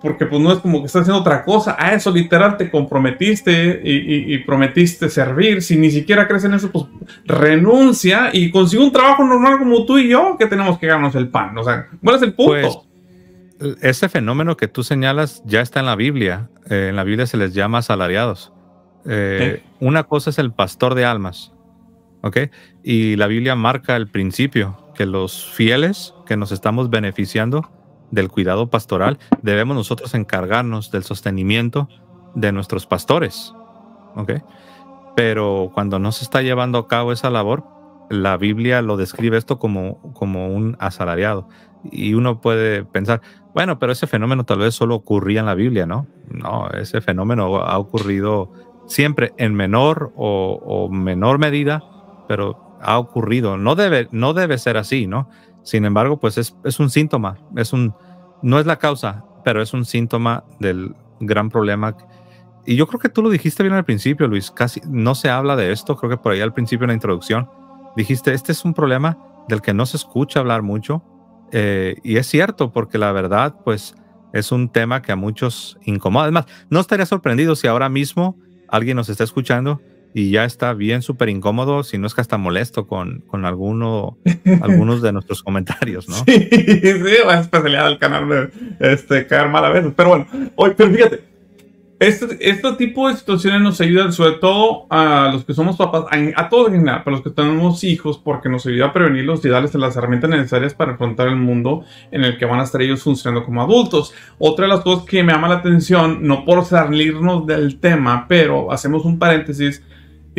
porque pues no es como que estás haciendo otra cosa. A eso literal te comprometiste y, prometiste servir. Si ni siquiera crees en eso, pues renuncia y consigue un trabajo normal como tú y yo que tenemos que ganarnos el pan. O sea, ¿cuál es el punto? Pues, ese fenómeno que tú señalas ya está en la Biblia. Eh, en la Biblia se les llama asalariados. Eh, una cosa es el pastor de almas, ¿ok? Y la Biblia marca el principio que los fieles que nos estamos beneficiando del cuidado pastoral, debemos nosotros encargarnos del sostenimiento de nuestros pastores. ¿okay? Pero cuando no se está llevando a cabo esa labor, la Biblia lo describe esto como, como un asalariado. Y uno puede pensar, bueno, pero ese fenómeno tal vez solo ocurría en la Biblia, ¿no? No, ese fenómeno ha ocurrido siempre en menor o menor medida, pero ha ocurrido. No debe, no debe ser así, ¿no? Sin embargo, pues es, un síntoma, es un, no es la causa, pero es un síntoma del gran problema. Y yo creo que tú lo dijiste bien al principio, Luis, casi no se habla de esto, creo que por ahí al principio en la introducción dijiste, este es un problema del que no se escucha hablar mucho. Eh, y es cierto, porque la verdad, pues es un tema que a muchos incomoda. Además, no estaría sorprendido si ahora mismo alguien nos está escuchando y ya está bien súper incómodo, si no es que hasta molesto con, con alguno, algunos de nuestros comentarios, ¿no? Sí, sí, especialidad del canal de este, caer mal a veces. Pero bueno, hoy, pero fíjate, este, este, tipo de situaciones nos ayudan sobre todo a los que somos papás, a, todos en general, pero los que tenemos hijos, porque nos ayuda a prevenirlos y darles las herramientas necesarias para afrontar el mundo en el que van a estar ellos funcionando como adultos. Otra de las cosas que me llama la atención, no por salirnos del tema, pero hacemos un paréntesis,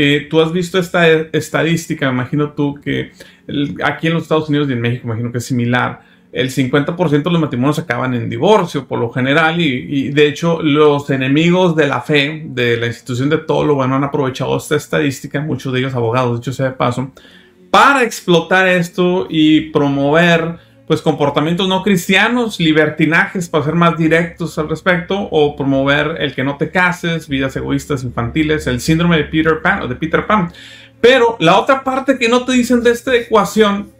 eh, tú has visto esta estadística, imagino tú, que aquí en los Estados Unidos y en México, imagino que es similar. El 50% de los matrimonios acaban en divorcio por lo general y, de hecho los enemigos de la fe, de la institución de todo lo bueno, han aprovechado esta estadística, muchos de ellos abogados, dicho sea de paso, para explotar esto y promover pues comportamientos no cristianos, libertinajes para ser más directos al respecto, o promover el que no te cases, vidas egoístas infantiles, el síndrome de Peter Pan o de Peter Pan. Pero la otra parte que no te dicen de esta ecuación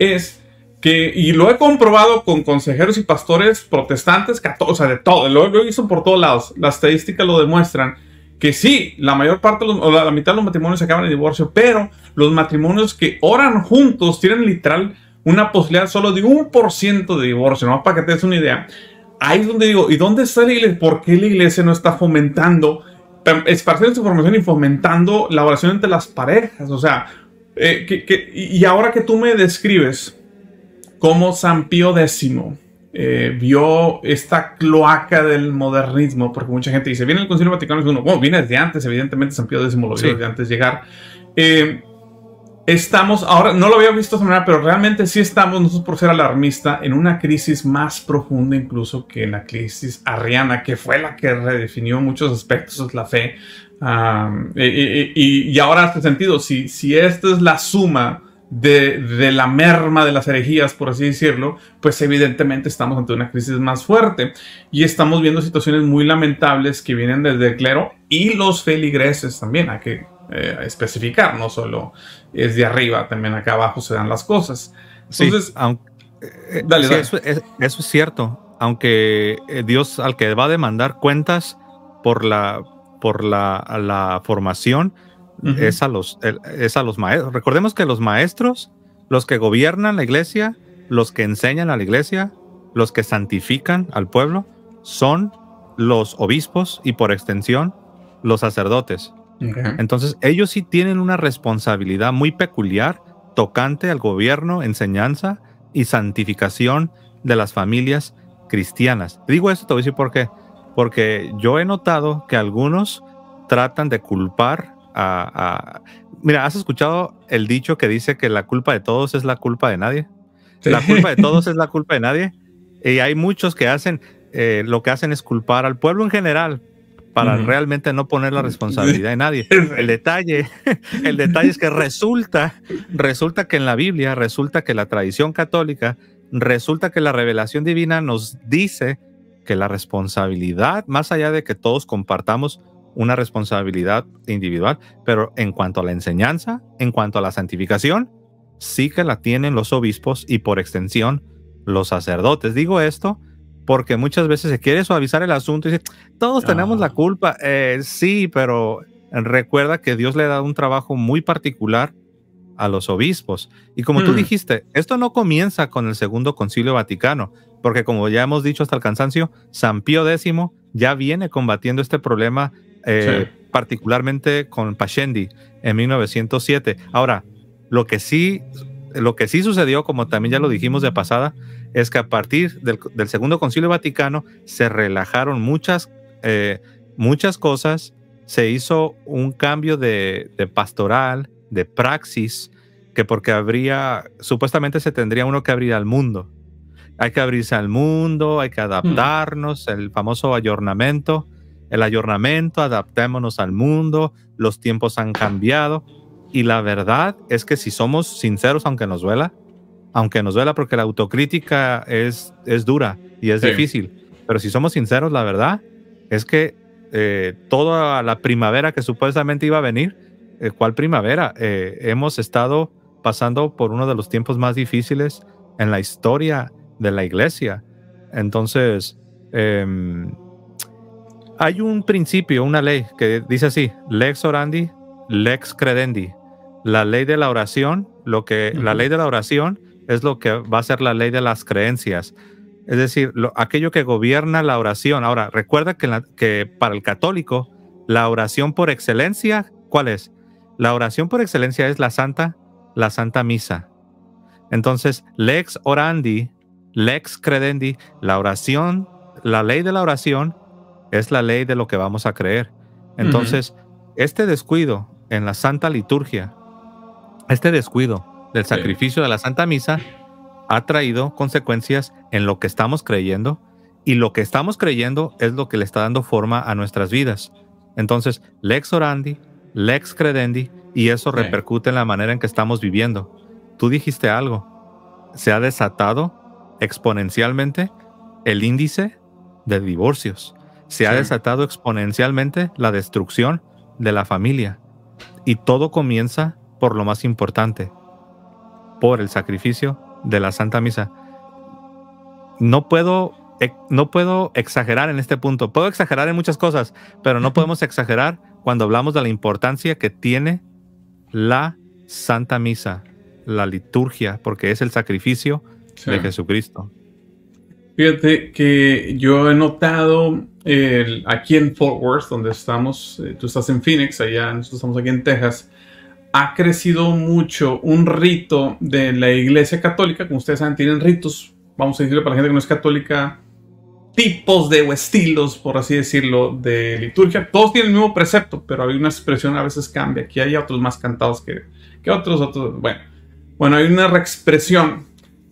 es que, y lo he comprobado con consejeros y pastores protestantes, o sea, de todo, lo, he visto por todos lados, las estadísticas lo demuestran, que sí, la mayor parte o la, mitad de los matrimonios acaban en divorcio, pero los matrimonios que oran juntos tienen literal una posibilidad solo de un por ciento de divorcio, ¿no? para que te des una idea. Ahí es donde digo, ¿y dónde está la iglesia? ¿Por qué la iglesia no está fomentando, esparciendo su información y fomentando la oración entre las parejas? O sea, eh, y ahora que tú me describes cómo San Pío X eh, vio esta cloaca del modernismo, porque mucha gente dice, viene el Concilio Vaticano y uno, bueno, viene desde antes, evidentemente San Pío X lo vio desde antes llegar. Eh, estamos, ahora no lo había visto de manera, pero realmente sí estamos, nosotros por ser alarmista, en una crisis más profunda incluso que la crisis arriana, que fue la que redefinió muchos aspectos de la fe. y, y, y, ahora este sentido, si, si esta es la suma de, de, la merma de las herejías, por así decirlo, pues evidentemente estamos ante una crisis más fuerte y estamos viendo situaciones muy lamentables que vienen desde el clero y los feligreses también, a que eh, especificar, no solo es de arriba, también acá abajo se dan las cosas. Entonces, eh, eh, Eso, es, cierto, aunque Dios al que va a demandar cuentas por la, por la, formación es, a los, es a los maestros. Recordemos que los maestros, los que gobiernan la iglesia, los que enseñan a la iglesia, los que santifican al pueblo, son los obispos y por extensión los sacerdotes. Entonces, ellos sí tienen una responsabilidad muy peculiar tocante al gobierno, enseñanza y santificación de las familias cristianas. Digo esto, te voy Porque yo he notado que algunos tratan de culpar a, Mira, ¿has escuchado el dicho que dice que la culpa de todos es la culpa de nadie? La culpa de todos es la culpa de nadie. Y hay muchos que hacen, eh, lo que hacen es culpar al pueblo en general para realmente no poner la responsabilidad de nadie. El detalle, el detalle es que resulta, resulta que en la Biblia, resulta que la tradición católica, resulta que la revelación divina nos dice que la responsabilidad, más allá de que todos compartamos una responsabilidad individual, pero en cuanto a la enseñanza, en cuanto a la santificación, sí que la tienen los obispos y por extensión los sacerdotes. Digo esto porque muchas veces se quiere suavizar el asunto y dice, todos tenemos la ah. culpa. Eh, sí, pero recuerda que Dios le ha dado un trabajo muy particular a los obispos. Y como tú mm. dijiste, esto no comienza con el Segundo Concilio Vaticano, porque como ya hemos dicho hasta el cansancio, San Pío X ya viene combatiendo este problema eh, particularmente con Pascendi en 1907. Ahora, lo que sí lo que sí sucedió, como también ya lo dijimos de pasada, es que a partir del, Segundo Concilio Vaticano se relajaron muchas, eh, muchas cosas, se hizo un cambio de, pastoral, de praxis, que porque habría, supuestamente se tendría uno que abrir al mundo. Hay que abrirse al mundo, hay que adaptarnos, el famoso ayornamiento, el ayornamiento, adaptémonos al mundo, los tiempos han cambiado y la verdad es que si somos sinceros, aunque nos duela, aunque nos duela porque la autocrítica es, es dura y es difícil, pero si somos sinceros, la verdad es que eh, toda la primavera que supuestamente iba a venir, eh, ¿cuál primavera? Eh, hemos estado pasando por uno de los tiempos más difíciles en la historia de la iglesia. Entonces, em, hay un principio, una ley que dice así, lex orandi, lex credendi la ley de la oración, lo que la ley de la oración es lo que va a ser la ley de las creencias. Es decir, lo, aquello que gobierna la oración. Ahora, recuerda que, que, para el católico, la oración por excelencia, ¿cuál es? La oración por excelencia es la Santa, la Santa Misa. Entonces, lex orandi, lex credendi, la oración, la ley de la oración es la ley de lo que vamos a creer. Entonces, este descuido en la Santa Liturgia, este descuido del sacrificio de la Santa Misa ha traído consecuencias en lo que estamos creyendo y lo que estamos creyendo es lo que le está dando forma a nuestras vidas. Entonces, lex orandi, lex credendi, y eso repercute en la manera en que estamos viviendo. Tú dijiste algo, se ha desatado exponencialmente el índice de divorcios, se ha desatado exponencialmente la destrucción de la familia y todo comienza por lo más importante, por el sacrificio de la Santa Misa. No puedo, no puedo exagerar en este punto. Puedo exagerar en muchas cosas, pero no podemos exagerar cuando hablamos de la importancia que tiene la Santa Misa, la liturgia, porque es el sacrificio de Jesucristo. Fíjate que yo he notado aquí en Fort Worth, donde estamos, eh, tú estás en Phoenix, allá nosotros estamos aquí en Texas, ha crecido mucho un rito de la iglesia católica, como ustedes saben, tienen ritos, vamos a decirlo para la gente que no es católica, tipos de o estilos, por así decirlo, de liturgia. Todos tienen el mismo precepto, pero hay una expresión a veces cambia. Aquí hay otros más cantados que, que otros, otros. Bueno. bueno, hay una reexpresión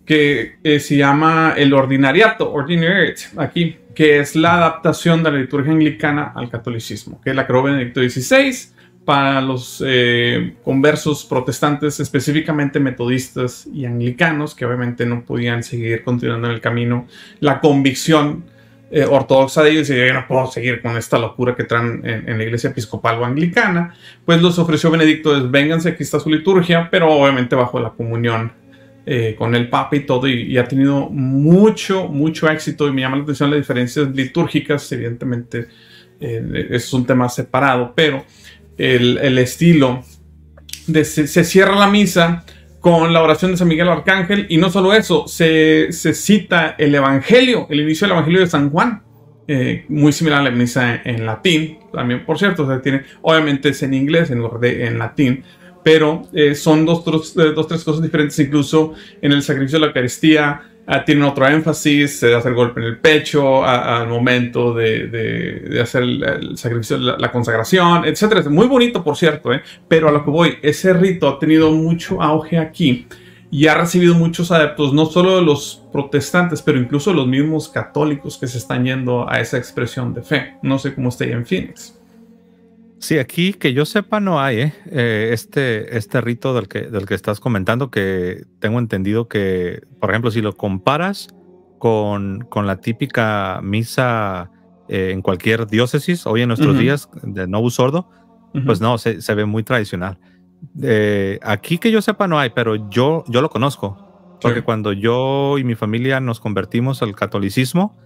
que eh, se llama el ordinariato, ordinariate, aquí, que es la adaptación de la liturgia anglicana al catolicismo, que la creó Benedicto XVI para los eh, conversos protestantes, específicamente metodistas y anglicanos, que obviamente no podían seguir continuando en el camino, la convicción eh, ortodoxa de ellos y yo no puedo seguir con esta locura que traen en, la iglesia episcopal o anglicana, pues los ofreció Benedicto, es vénganse, aquí está su liturgia, pero obviamente bajo la comunión eh, con el Papa y todo, y, y, ha tenido mucho, mucho éxito y me llama la atención las diferencias litúrgicas, evidentemente es un tema separado, pero el, estilo. De, se, cierra la misa con la oración de San Miguel Arcángel y no solo eso, se, cita el Evangelio, el inicio del Evangelio de San Juan, eh, muy similar a la misa en, latín, también por cierto, obviamente es en inglés en lugar de en latín, pero eh, son dos, dos, eh, dos, tres cosas diferentes, incluso en el sacrificio de la Eucaristía Ah, tienen otro énfasis, se hace el golpe en el pecho al momento de, hacer el, sacrificio, la, consagración, etcétera. Muy bonito, por cierto, ¿eh? pero a lo que voy, ese rito ha tenido mucho auge aquí y ha recibido muchos adeptos, no solo de los protestantes, pero incluso de los mismos católicos que se están yendo a esa expresión de fe. No sé cómo ahí en Phoenix. Sí, aquí que yo sepa no hay ¿eh? Eh, este, este rito del que, del que estás comentando, que tengo entendido que, por ejemplo, si lo comparas con, con la típica misa eh, en cualquier diócesis, hoy en nuestros días, de Nobu Sordo, pues no, se, se, ve muy tradicional. aquí que yo sepa no hay, pero yo, yo lo conozco, porque cuando yo y mi familia nos convertimos al catolicismo,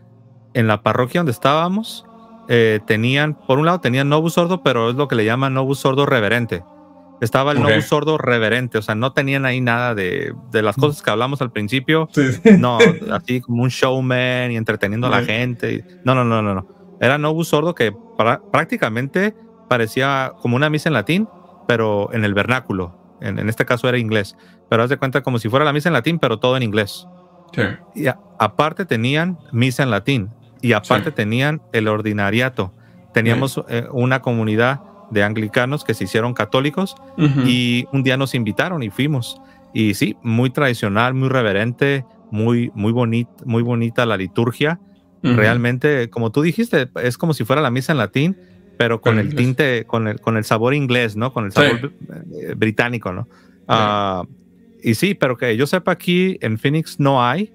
en la parroquia donde estábamos, eh, tenían, por un lado tenían Nobus Sordo, pero es lo que le llaman Nobus Sordo reverente. Estaba el okay. Nobus Sordo reverente, o sea, no tenían ahí nada de, de las cosas que hablamos al principio. No, así como un showman y entreteniendo a la gente. No, no, no, no, no. Era Nobus Sordo que prácticamente parecía como una misa en latín, pero en el vernáculo. En, en, este caso era inglés. Pero haz de cuenta como si fuera la misa en latín, pero todo en inglés. Sí. Y aparte tenían misa en latín y aparte tenían el ordinariato. Teníamos eh, una comunidad de anglicanos que se hicieron católicos y un día nos invitaron y fuimos. Y sí, muy tradicional, muy reverente, muy, muy, bonita muy bonita la liturgia. Realmente, como tú dijiste, es como si fuera la misa en latín, pero con el, tinte, con el, con el sabor inglés, ¿no? Con el sabor eh, británico, ¿no? Ah, y sí, pero que yo sepa aquí en Phoenix no hay,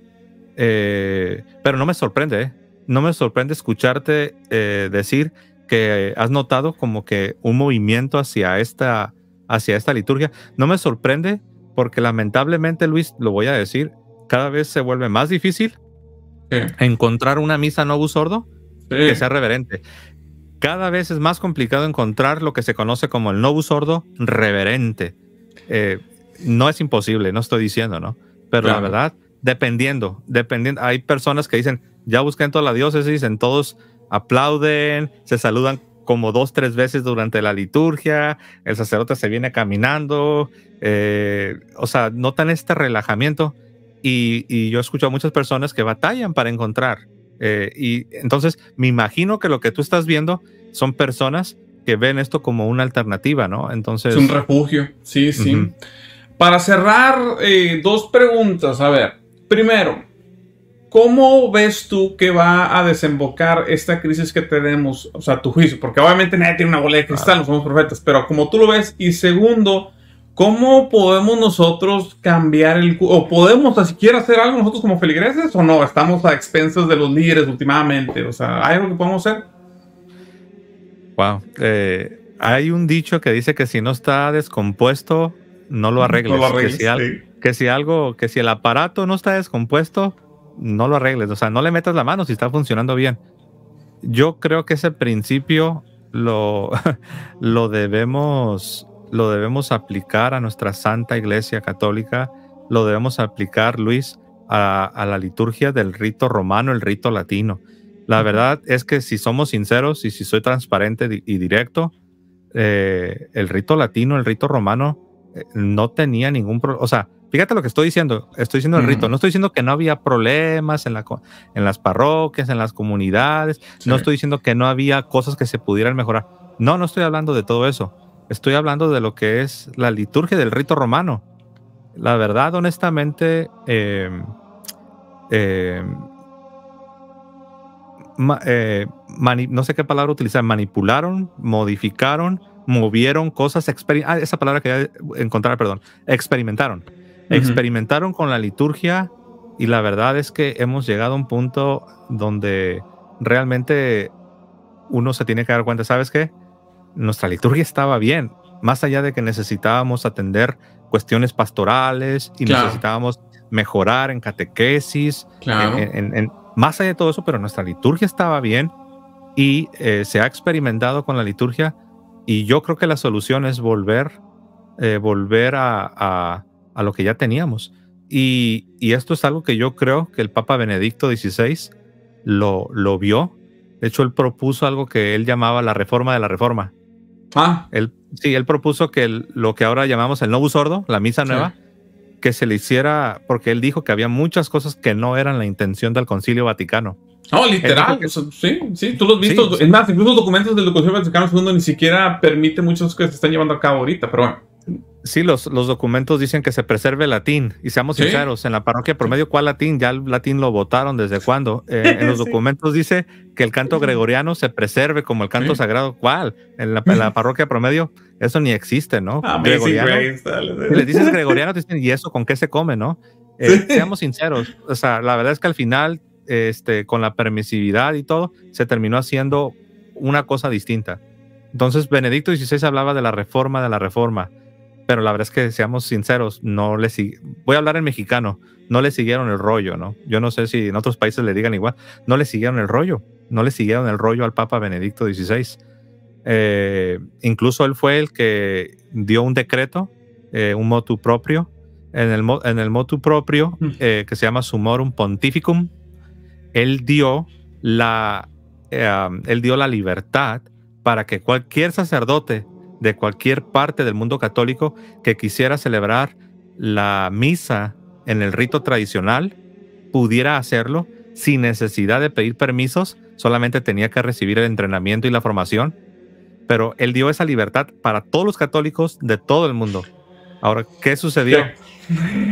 eh, pero no me sorprende, no me sorprende escucharte eh, decir que has notado como que un movimiento hacia esta, hacia esta liturgia. No me sorprende porque lamentablemente, Luis, lo voy a decir, cada vez se vuelve más difícil encontrar una misa no sordo que sea reverente. Cada vez es más complicado encontrar lo que se conoce como el novus sordo reverente. Eh, no es imposible, no estoy diciendo, ¿no? Pero la verdad, dependiendo, dependiendo, hay personas que dicen, ya busqué en toda la diócesis, en todos aplauden, se saludan como dos, tres veces durante la liturgia, el sacerdote se viene caminando, eh, o sea, notan este relajamiento y, y yo escucho a muchas personas que batallan para encontrar. Eh, y entonces me imagino que lo que tú estás viendo son personas que ven esto como una alternativa, ¿no? Entonces... Es un refugio, sí, sí. Para cerrar, eh, dos preguntas, a ver. Primero, ¿Cómo ves tú que va a desembocar esta crisis que tenemos? O sea, tu juicio, porque obviamente nadie tiene una bola de cristal, no somos profetas, pero como tú lo ves. Y segundo, ¿cómo podemos nosotros cambiar el... o podemos siquiera hacer algo nosotros como feligreses o no? Estamos a expensas de los líderes últimamente, o sea, ¿hay algo que podemos hacer? Wow. Eh, hay un dicho que dice que si no está descompuesto, no lo arregles. que si algo, que si el aparato no está descompuesto, no lo arregles, o sea, no le metas la mano si está funcionando bien. Yo creo que ese principio lo, lo, debemos, lo debemos aplicar a nuestra Santa Iglesia Católica, lo debemos aplicar, Luis, a, la liturgia del rito romano, el rito latino. La verdad es que si somos sinceros y si soy transparente y directo, eh, el rito latino, el rito romano, eh, no tenía ningún problema. O sea, Fíjate lo que estoy diciendo, estoy diciendo el rito, no estoy diciendo que no había problemas en, las parroquias, en las comunidades, no estoy diciendo que no había cosas que se pudieran mejorar. No, no estoy hablando de todo eso, estoy hablando de lo que es la liturgia del rito romano. La verdad, honestamente, em, em, eh, no sé qué palabra utilizar, manipularon, modificaron, movieron cosas, ah, esa palabra que encontrar, perdón, experimentaron Experimentaron con la liturgia y la verdad es que hemos llegado a un punto donde realmente uno se tiene que dar cuenta, ¿sabes qué? Nuestra liturgia estaba bien, más allá de que necesitábamos atender cuestiones pastorales y necesitábamos mejorar en catequesis, más allá de todo eso, pero nuestra liturgia estaba bien y eh, se ha experimentado con la liturgia y yo creo que la solución es volver, eh, volver a, a lo que ya teníamos. Y, esto es algo que yo creo que el Papa Benedicto XVI lo, lo vio. De hecho, él propuso algo que él llamaba la reforma de la reforma. Ah. Él, sí, él propuso que lo que ahora llamamos el novus sordo, la misa nueva, que se le hiciera, porque él dijo que había muchas cosas que no eran la intención del Concilio Vaticano. No, literal. sí, sí, tú lo has visto. Es más, incluso los documentos del Concilio Vaticano II ni siquiera permite muchas cosas que se están llevando a cabo ahorita, pero bueno. Sí, los, los documentos dicen que se preserve el latín. Y seamos sinceros, en la parroquia promedio, ¿cuál latín? Ya el latín lo votaron desde cuándo. Eh, en los documentos dice que el canto gregoriano se preserve como el canto sagrado. ¿Cuál? En la, parroquia promedio, eso ni existe, ¿no? Ah, gregoriano. gregoriano, dicen, ¿y eso con qué se come, no? Eh, seamos sinceros, o sea, la verdad es que al final, este, con la permisividad y todo, se terminó haciendo una cosa distinta. Entonces, Benedicto XVI hablaba de la reforma de la reforma pero la verdad es que seamos sinceros, no le voy a hablar en mexicano, no le siguieron el rollo, ¿no? Yo no sé si en otros países le digan igual, no le siguieron el rollo, no le siguieron el rollo al Papa Benedicto XVI. Eh, incluso él fue el que dio un decreto, eh, un motu propio, en el, en el motu propio mm. eh, que se llama Sumorum Pontificum, él dio la, um, él dio la libertad para que cualquier sacerdote de cualquier parte del mundo católico que quisiera celebrar la misa en el rito tradicional pudiera hacerlo sin necesidad de pedir permisos, solamente tenía que recibir el entrenamiento y la formación, pero él dio esa libertad para todos los católicos de todo el mundo. Ahora, ¿qué sucedió?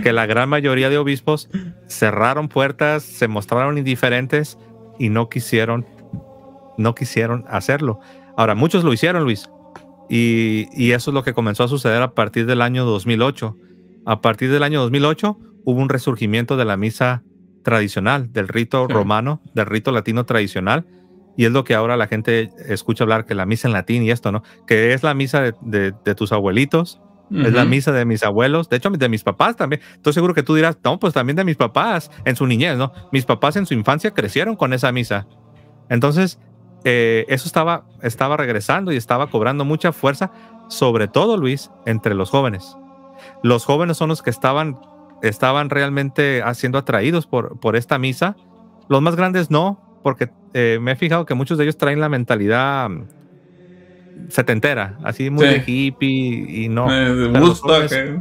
Que la gran mayoría de obispos cerraron puertas, se mostraron indiferentes y no quisieron no quisieron hacerlo. Ahora, muchos lo hicieron, Luis, y, eso es lo que comenzó a suceder a partir del año 2008. A partir del año 2008 hubo un resurgimiento de la misa tradicional, del rito romano, del rito latino tradicional, y es lo que ahora la gente escucha hablar, que la misa en latín y esto, ¿no? Que es la misa de, tus abuelitos, es la misa de mis abuelos, de hecho de mis papás también. Estoy seguro que tú dirás, no, pues también de mis papás en su niñez, ¿no? Mis papás en su infancia crecieron con esa misa. Entonces, eh, eso estaba, estaba regresando y estaba cobrando mucha fuerza, sobre todo, Luis, entre los jóvenes. Los jóvenes son los que estaban, estaban realmente siendo atraídos por, por esta misa. Los más grandes no, porque eh, me he fijado que muchos de ellos traen la mentalidad mm, setentera, así muy de hippie y no. Eh,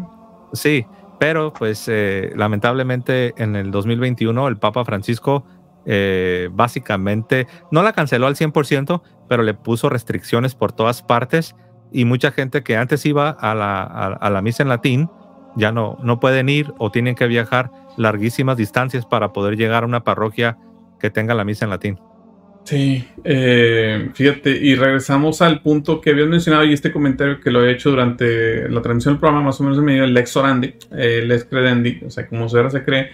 sí, pero pues lamentablemente en el 2021 el Papa Francisco eh, básicamente no la canceló al 100%, pero le puso restricciones por todas partes y mucha gente que antes iba a la, a, la misa en latín ya no, no pueden ir o tienen que viajar larguísimas distancias para poder llegar a una parroquia que tenga la misa en latín. Sí, eh, fíjate, y regresamos al punto que habías mencionado y este comentario que lo he hecho durante la transmisión del programa, más o menos en medio del lex orandi, el eh, credendi, o sea, como se se cree,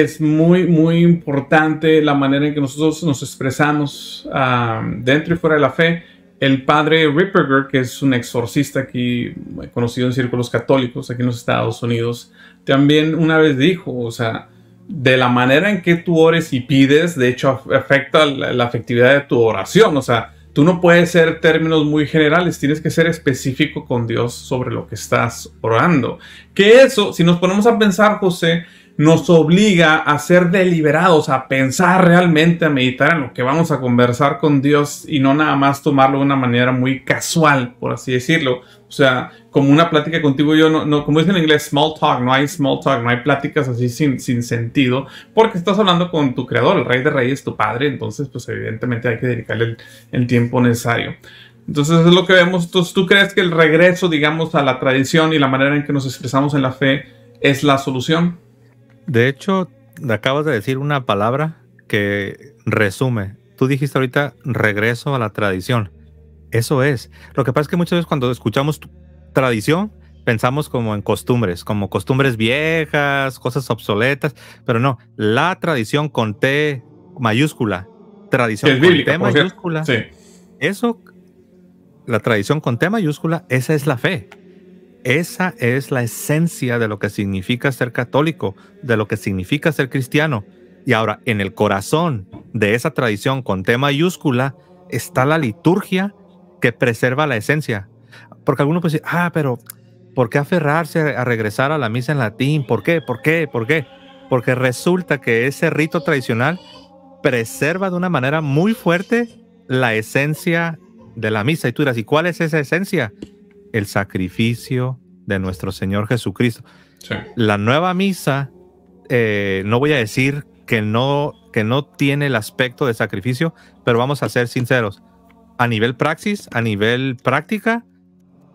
es muy, muy importante la manera en que nosotros nos expresamos ah, dentro y fuera de la fe. El padre Ripperger, que es un exorcista aquí conocido en círculos católicos aquí en los Estados Unidos, también una vez dijo, o sea, de la manera en que tú ores y pides, de hecho afecta la, la efectividad de tu oración, o sea, tú no puedes ser términos muy generales, tienes que ser específico con Dios sobre lo que estás orando. Que eso, si nos ponemos a pensar, José, nos obliga a ser deliberados, a pensar realmente, a meditar en lo que vamos a conversar con Dios y no nada más tomarlo de una manera muy casual, por así decirlo. O sea, como una plática contigo, yo no, no como dicen en inglés, small talk, no hay small talk, no hay pláticas así sin, sin sentido, porque estás hablando con tu creador, el rey de reyes, tu padre, entonces pues evidentemente hay que dedicarle el, el tiempo necesario. Entonces es lo que vemos. Entonces, ¿tú crees que el regreso, digamos, a la tradición y la manera en que nos expresamos en la fe es la solución? De hecho, acabas de decir una palabra que resume. Tú dijiste ahorita regreso a la tradición. Eso es. Lo que pasa es que muchas veces cuando escuchamos tradición, pensamos como en costumbres, como costumbres viejas, cosas obsoletas, pero no, la tradición con T mayúscula, tradición con T mayúscula. Sí. Eso, la tradición con T mayúscula, esa es la fe. Esa es la esencia de lo que significa ser católico, de lo que significa ser cristiano. Y ahora, en el corazón de esa tradición con T mayúscula está la liturgia que preserva la esencia. Porque algunos pueden decir, ah, pero ¿por qué aferrarse a regresar a la misa en latín? ¿Por qué? ¿Por qué? ¿Por qué? Porque resulta que ese rito tradicional preserva de una manera muy fuerte la esencia de la misa. Y tú dirás, ¿y cuál es esa esencia? el sacrificio de nuestro Señor Jesucristo. La nueva misa, eh, no voy a decir que no, que no tiene el aspecto de sacrificio, pero vamos a ser sinceros. A nivel praxis, a nivel práctica,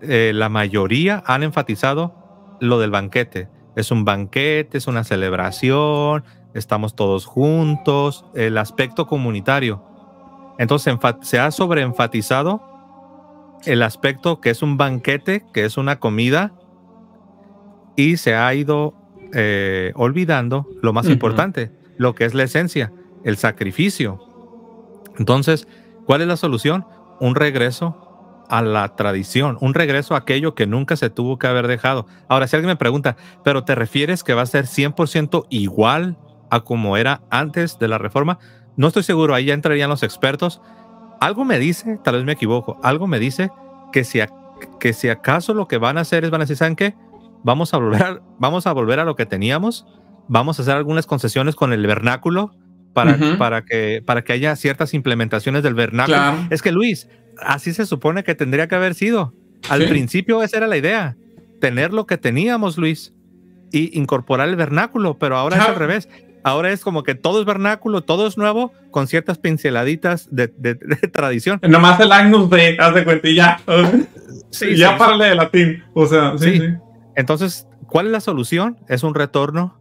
eh, la mayoría han enfatizado lo del banquete. Es un banquete, es una celebración, estamos todos juntos, el aspecto comunitario. Entonces se ha sobreenfatizado el aspecto que es un banquete, que es una comida, y se ha ido eh, olvidando lo más importante, lo que es la esencia, el sacrificio. Entonces, ¿cuál es la solución? Un regreso a la tradición, un regreso a aquello que nunca se tuvo que haber dejado. Ahora, si alguien me pregunta, ¿pero te refieres que va a ser 100% igual a como era antes de la reforma? No estoy seguro, ahí ya entrarían los expertos, algo me dice, tal vez me equivoco, algo me dice que si, que si acaso lo que van a hacer es van a decir, ¿saben qué? Vamos a volver a, vamos a, volver a lo que teníamos, vamos a hacer algunas concesiones con el vernáculo para, para, que, para que haya ciertas implementaciones del vernáculo. Es que Luis, así se supone que tendría que haber sido. Al principio esa era la idea, tener lo que teníamos, Luis, y incorporar el vernáculo, pero ahora es al revés ahora es como que todo es vernáculo, todo es nuevo, con ciertas pinceladitas de, de, tradición. Nomás el Agnus de, haz de cuenta, y ya. sí, ya de latín. O sea, sí, Entonces, ¿cuál es la solución? Es un retorno,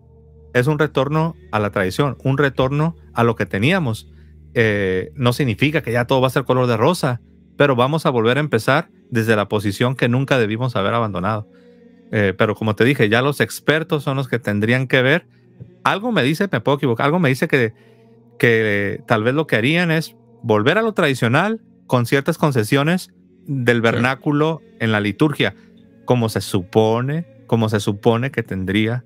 es un retorno a la tradición, un retorno a lo que teníamos. Eh, no significa que ya todo va a ser color de rosa, pero vamos a volver a empezar desde la posición que nunca debimos haber abandonado. Eh, pero como te dije, ya los expertos son los que tendrían que ver algo me dice, me puedo equivocar, algo me dice que, que tal vez lo que harían es volver a lo tradicional con ciertas concesiones del vernáculo en la liturgia, como se supone, como se supone que tendría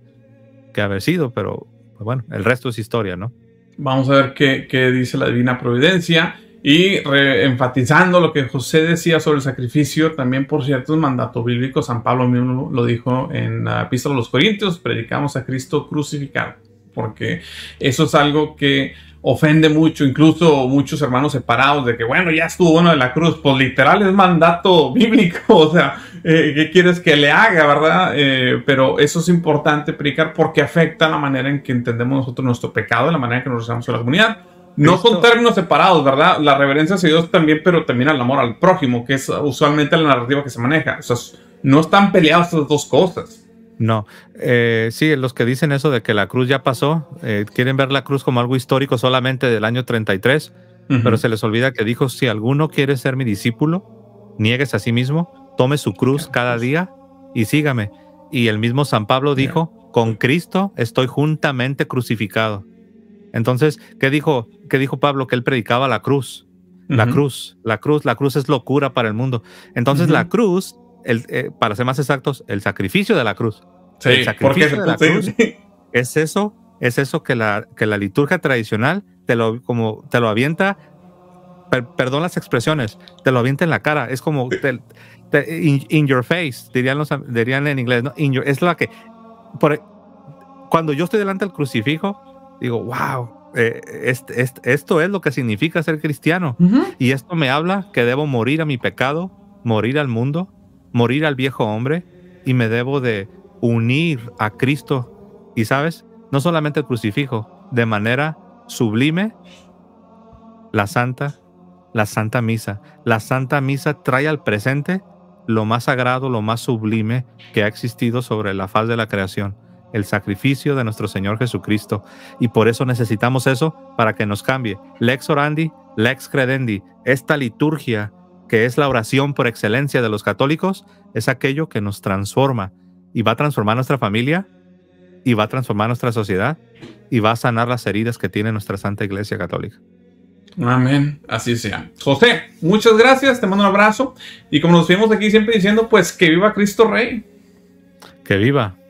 que haber sido, pero pues bueno, el resto es historia, ¿no? Vamos a ver qué, dice la Divina Providencia y enfatizando lo que José decía sobre el sacrificio, también por cierto, ciertos mandato bíblico, San Pablo mismo lo dijo en la Epístola a los Corintios, predicamos a Cristo crucificado porque eso es algo que ofende mucho, incluso muchos hermanos separados, de que bueno, ya estuvo uno de la cruz, pues literal es mandato bíblico, o sea, eh, ¿qué quieres que le haga, verdad? Eh, pero eso es importante predicar porque afecta la manera en que entendemos nosotros nuestro pecado, la manera en que nos relacionamos con la comunidad. No son términos separados, ¿verdad? La reverencia hacia Dios también, pero también al amor al prójimo, que es usualmente la narrativa que se maneja. O sea, no están peleadas estas dos cosas. No, eh, sí, los que dicen eso de que la cruz ya pasó, eh, quieren ver la cruz como algo histórico solamente del año 33, pero se les olvida que dijo, si alguno quiere ser mi discípulo, niegues a sí mismo, tome su cruz cada pues. día y sígame. Y el mismo San Pablo dijo, con Cristo estoy juntamente crucificado. Entonces, ¿qué dijo, qué dijo Pablo? Que él predicaba la cruz. La cruz, la cruz, la cruz es locura para el mundo. Entonces, la cruz eh, para ser más exactos, el sacrificio de la cruz. Sí, el sacrificio de la cruz es eso, es eso que la, que la liturgia tradicional te lo, como, te lo avienta, perdón las expresiones, te lo avienta en la cara. Es como in, your face, dirían, dirían en inglés. es la que, por, cuando yo estoy delante del crucifijo, digo, wow, eh, esto es lo que significa ser cristiano. Y esto me habla que debo morir a mi pecado, morir al mundo morir al viejo hombre y me debo de unir a Cristo. Y sabes, no solamente el crucifijo, de manera sublime, la santa, la santa misa. La santa misa trae al presente lo más sagrado, lo más sublime que ha existido sobre la faz de la creación, el sacrificio de nuestro Señor Jesucristo. Y por eso necesitamos eso para que nos cambie. Lex orandi, lex credendi, esta liturgia que es la oración por excelencia de los católicos, es aquello que nos transforma y va a transformar nuestra familia y va a transformar nuestra sociedad y va a sanar las heridas que tiene nuestra Santa Iglesia Católica. Amén, así sea. José, muchas gracias, te mando un abrazo y como nos vimos aquí siempre diciendo, pues que viva Cristo Rey. Que viva.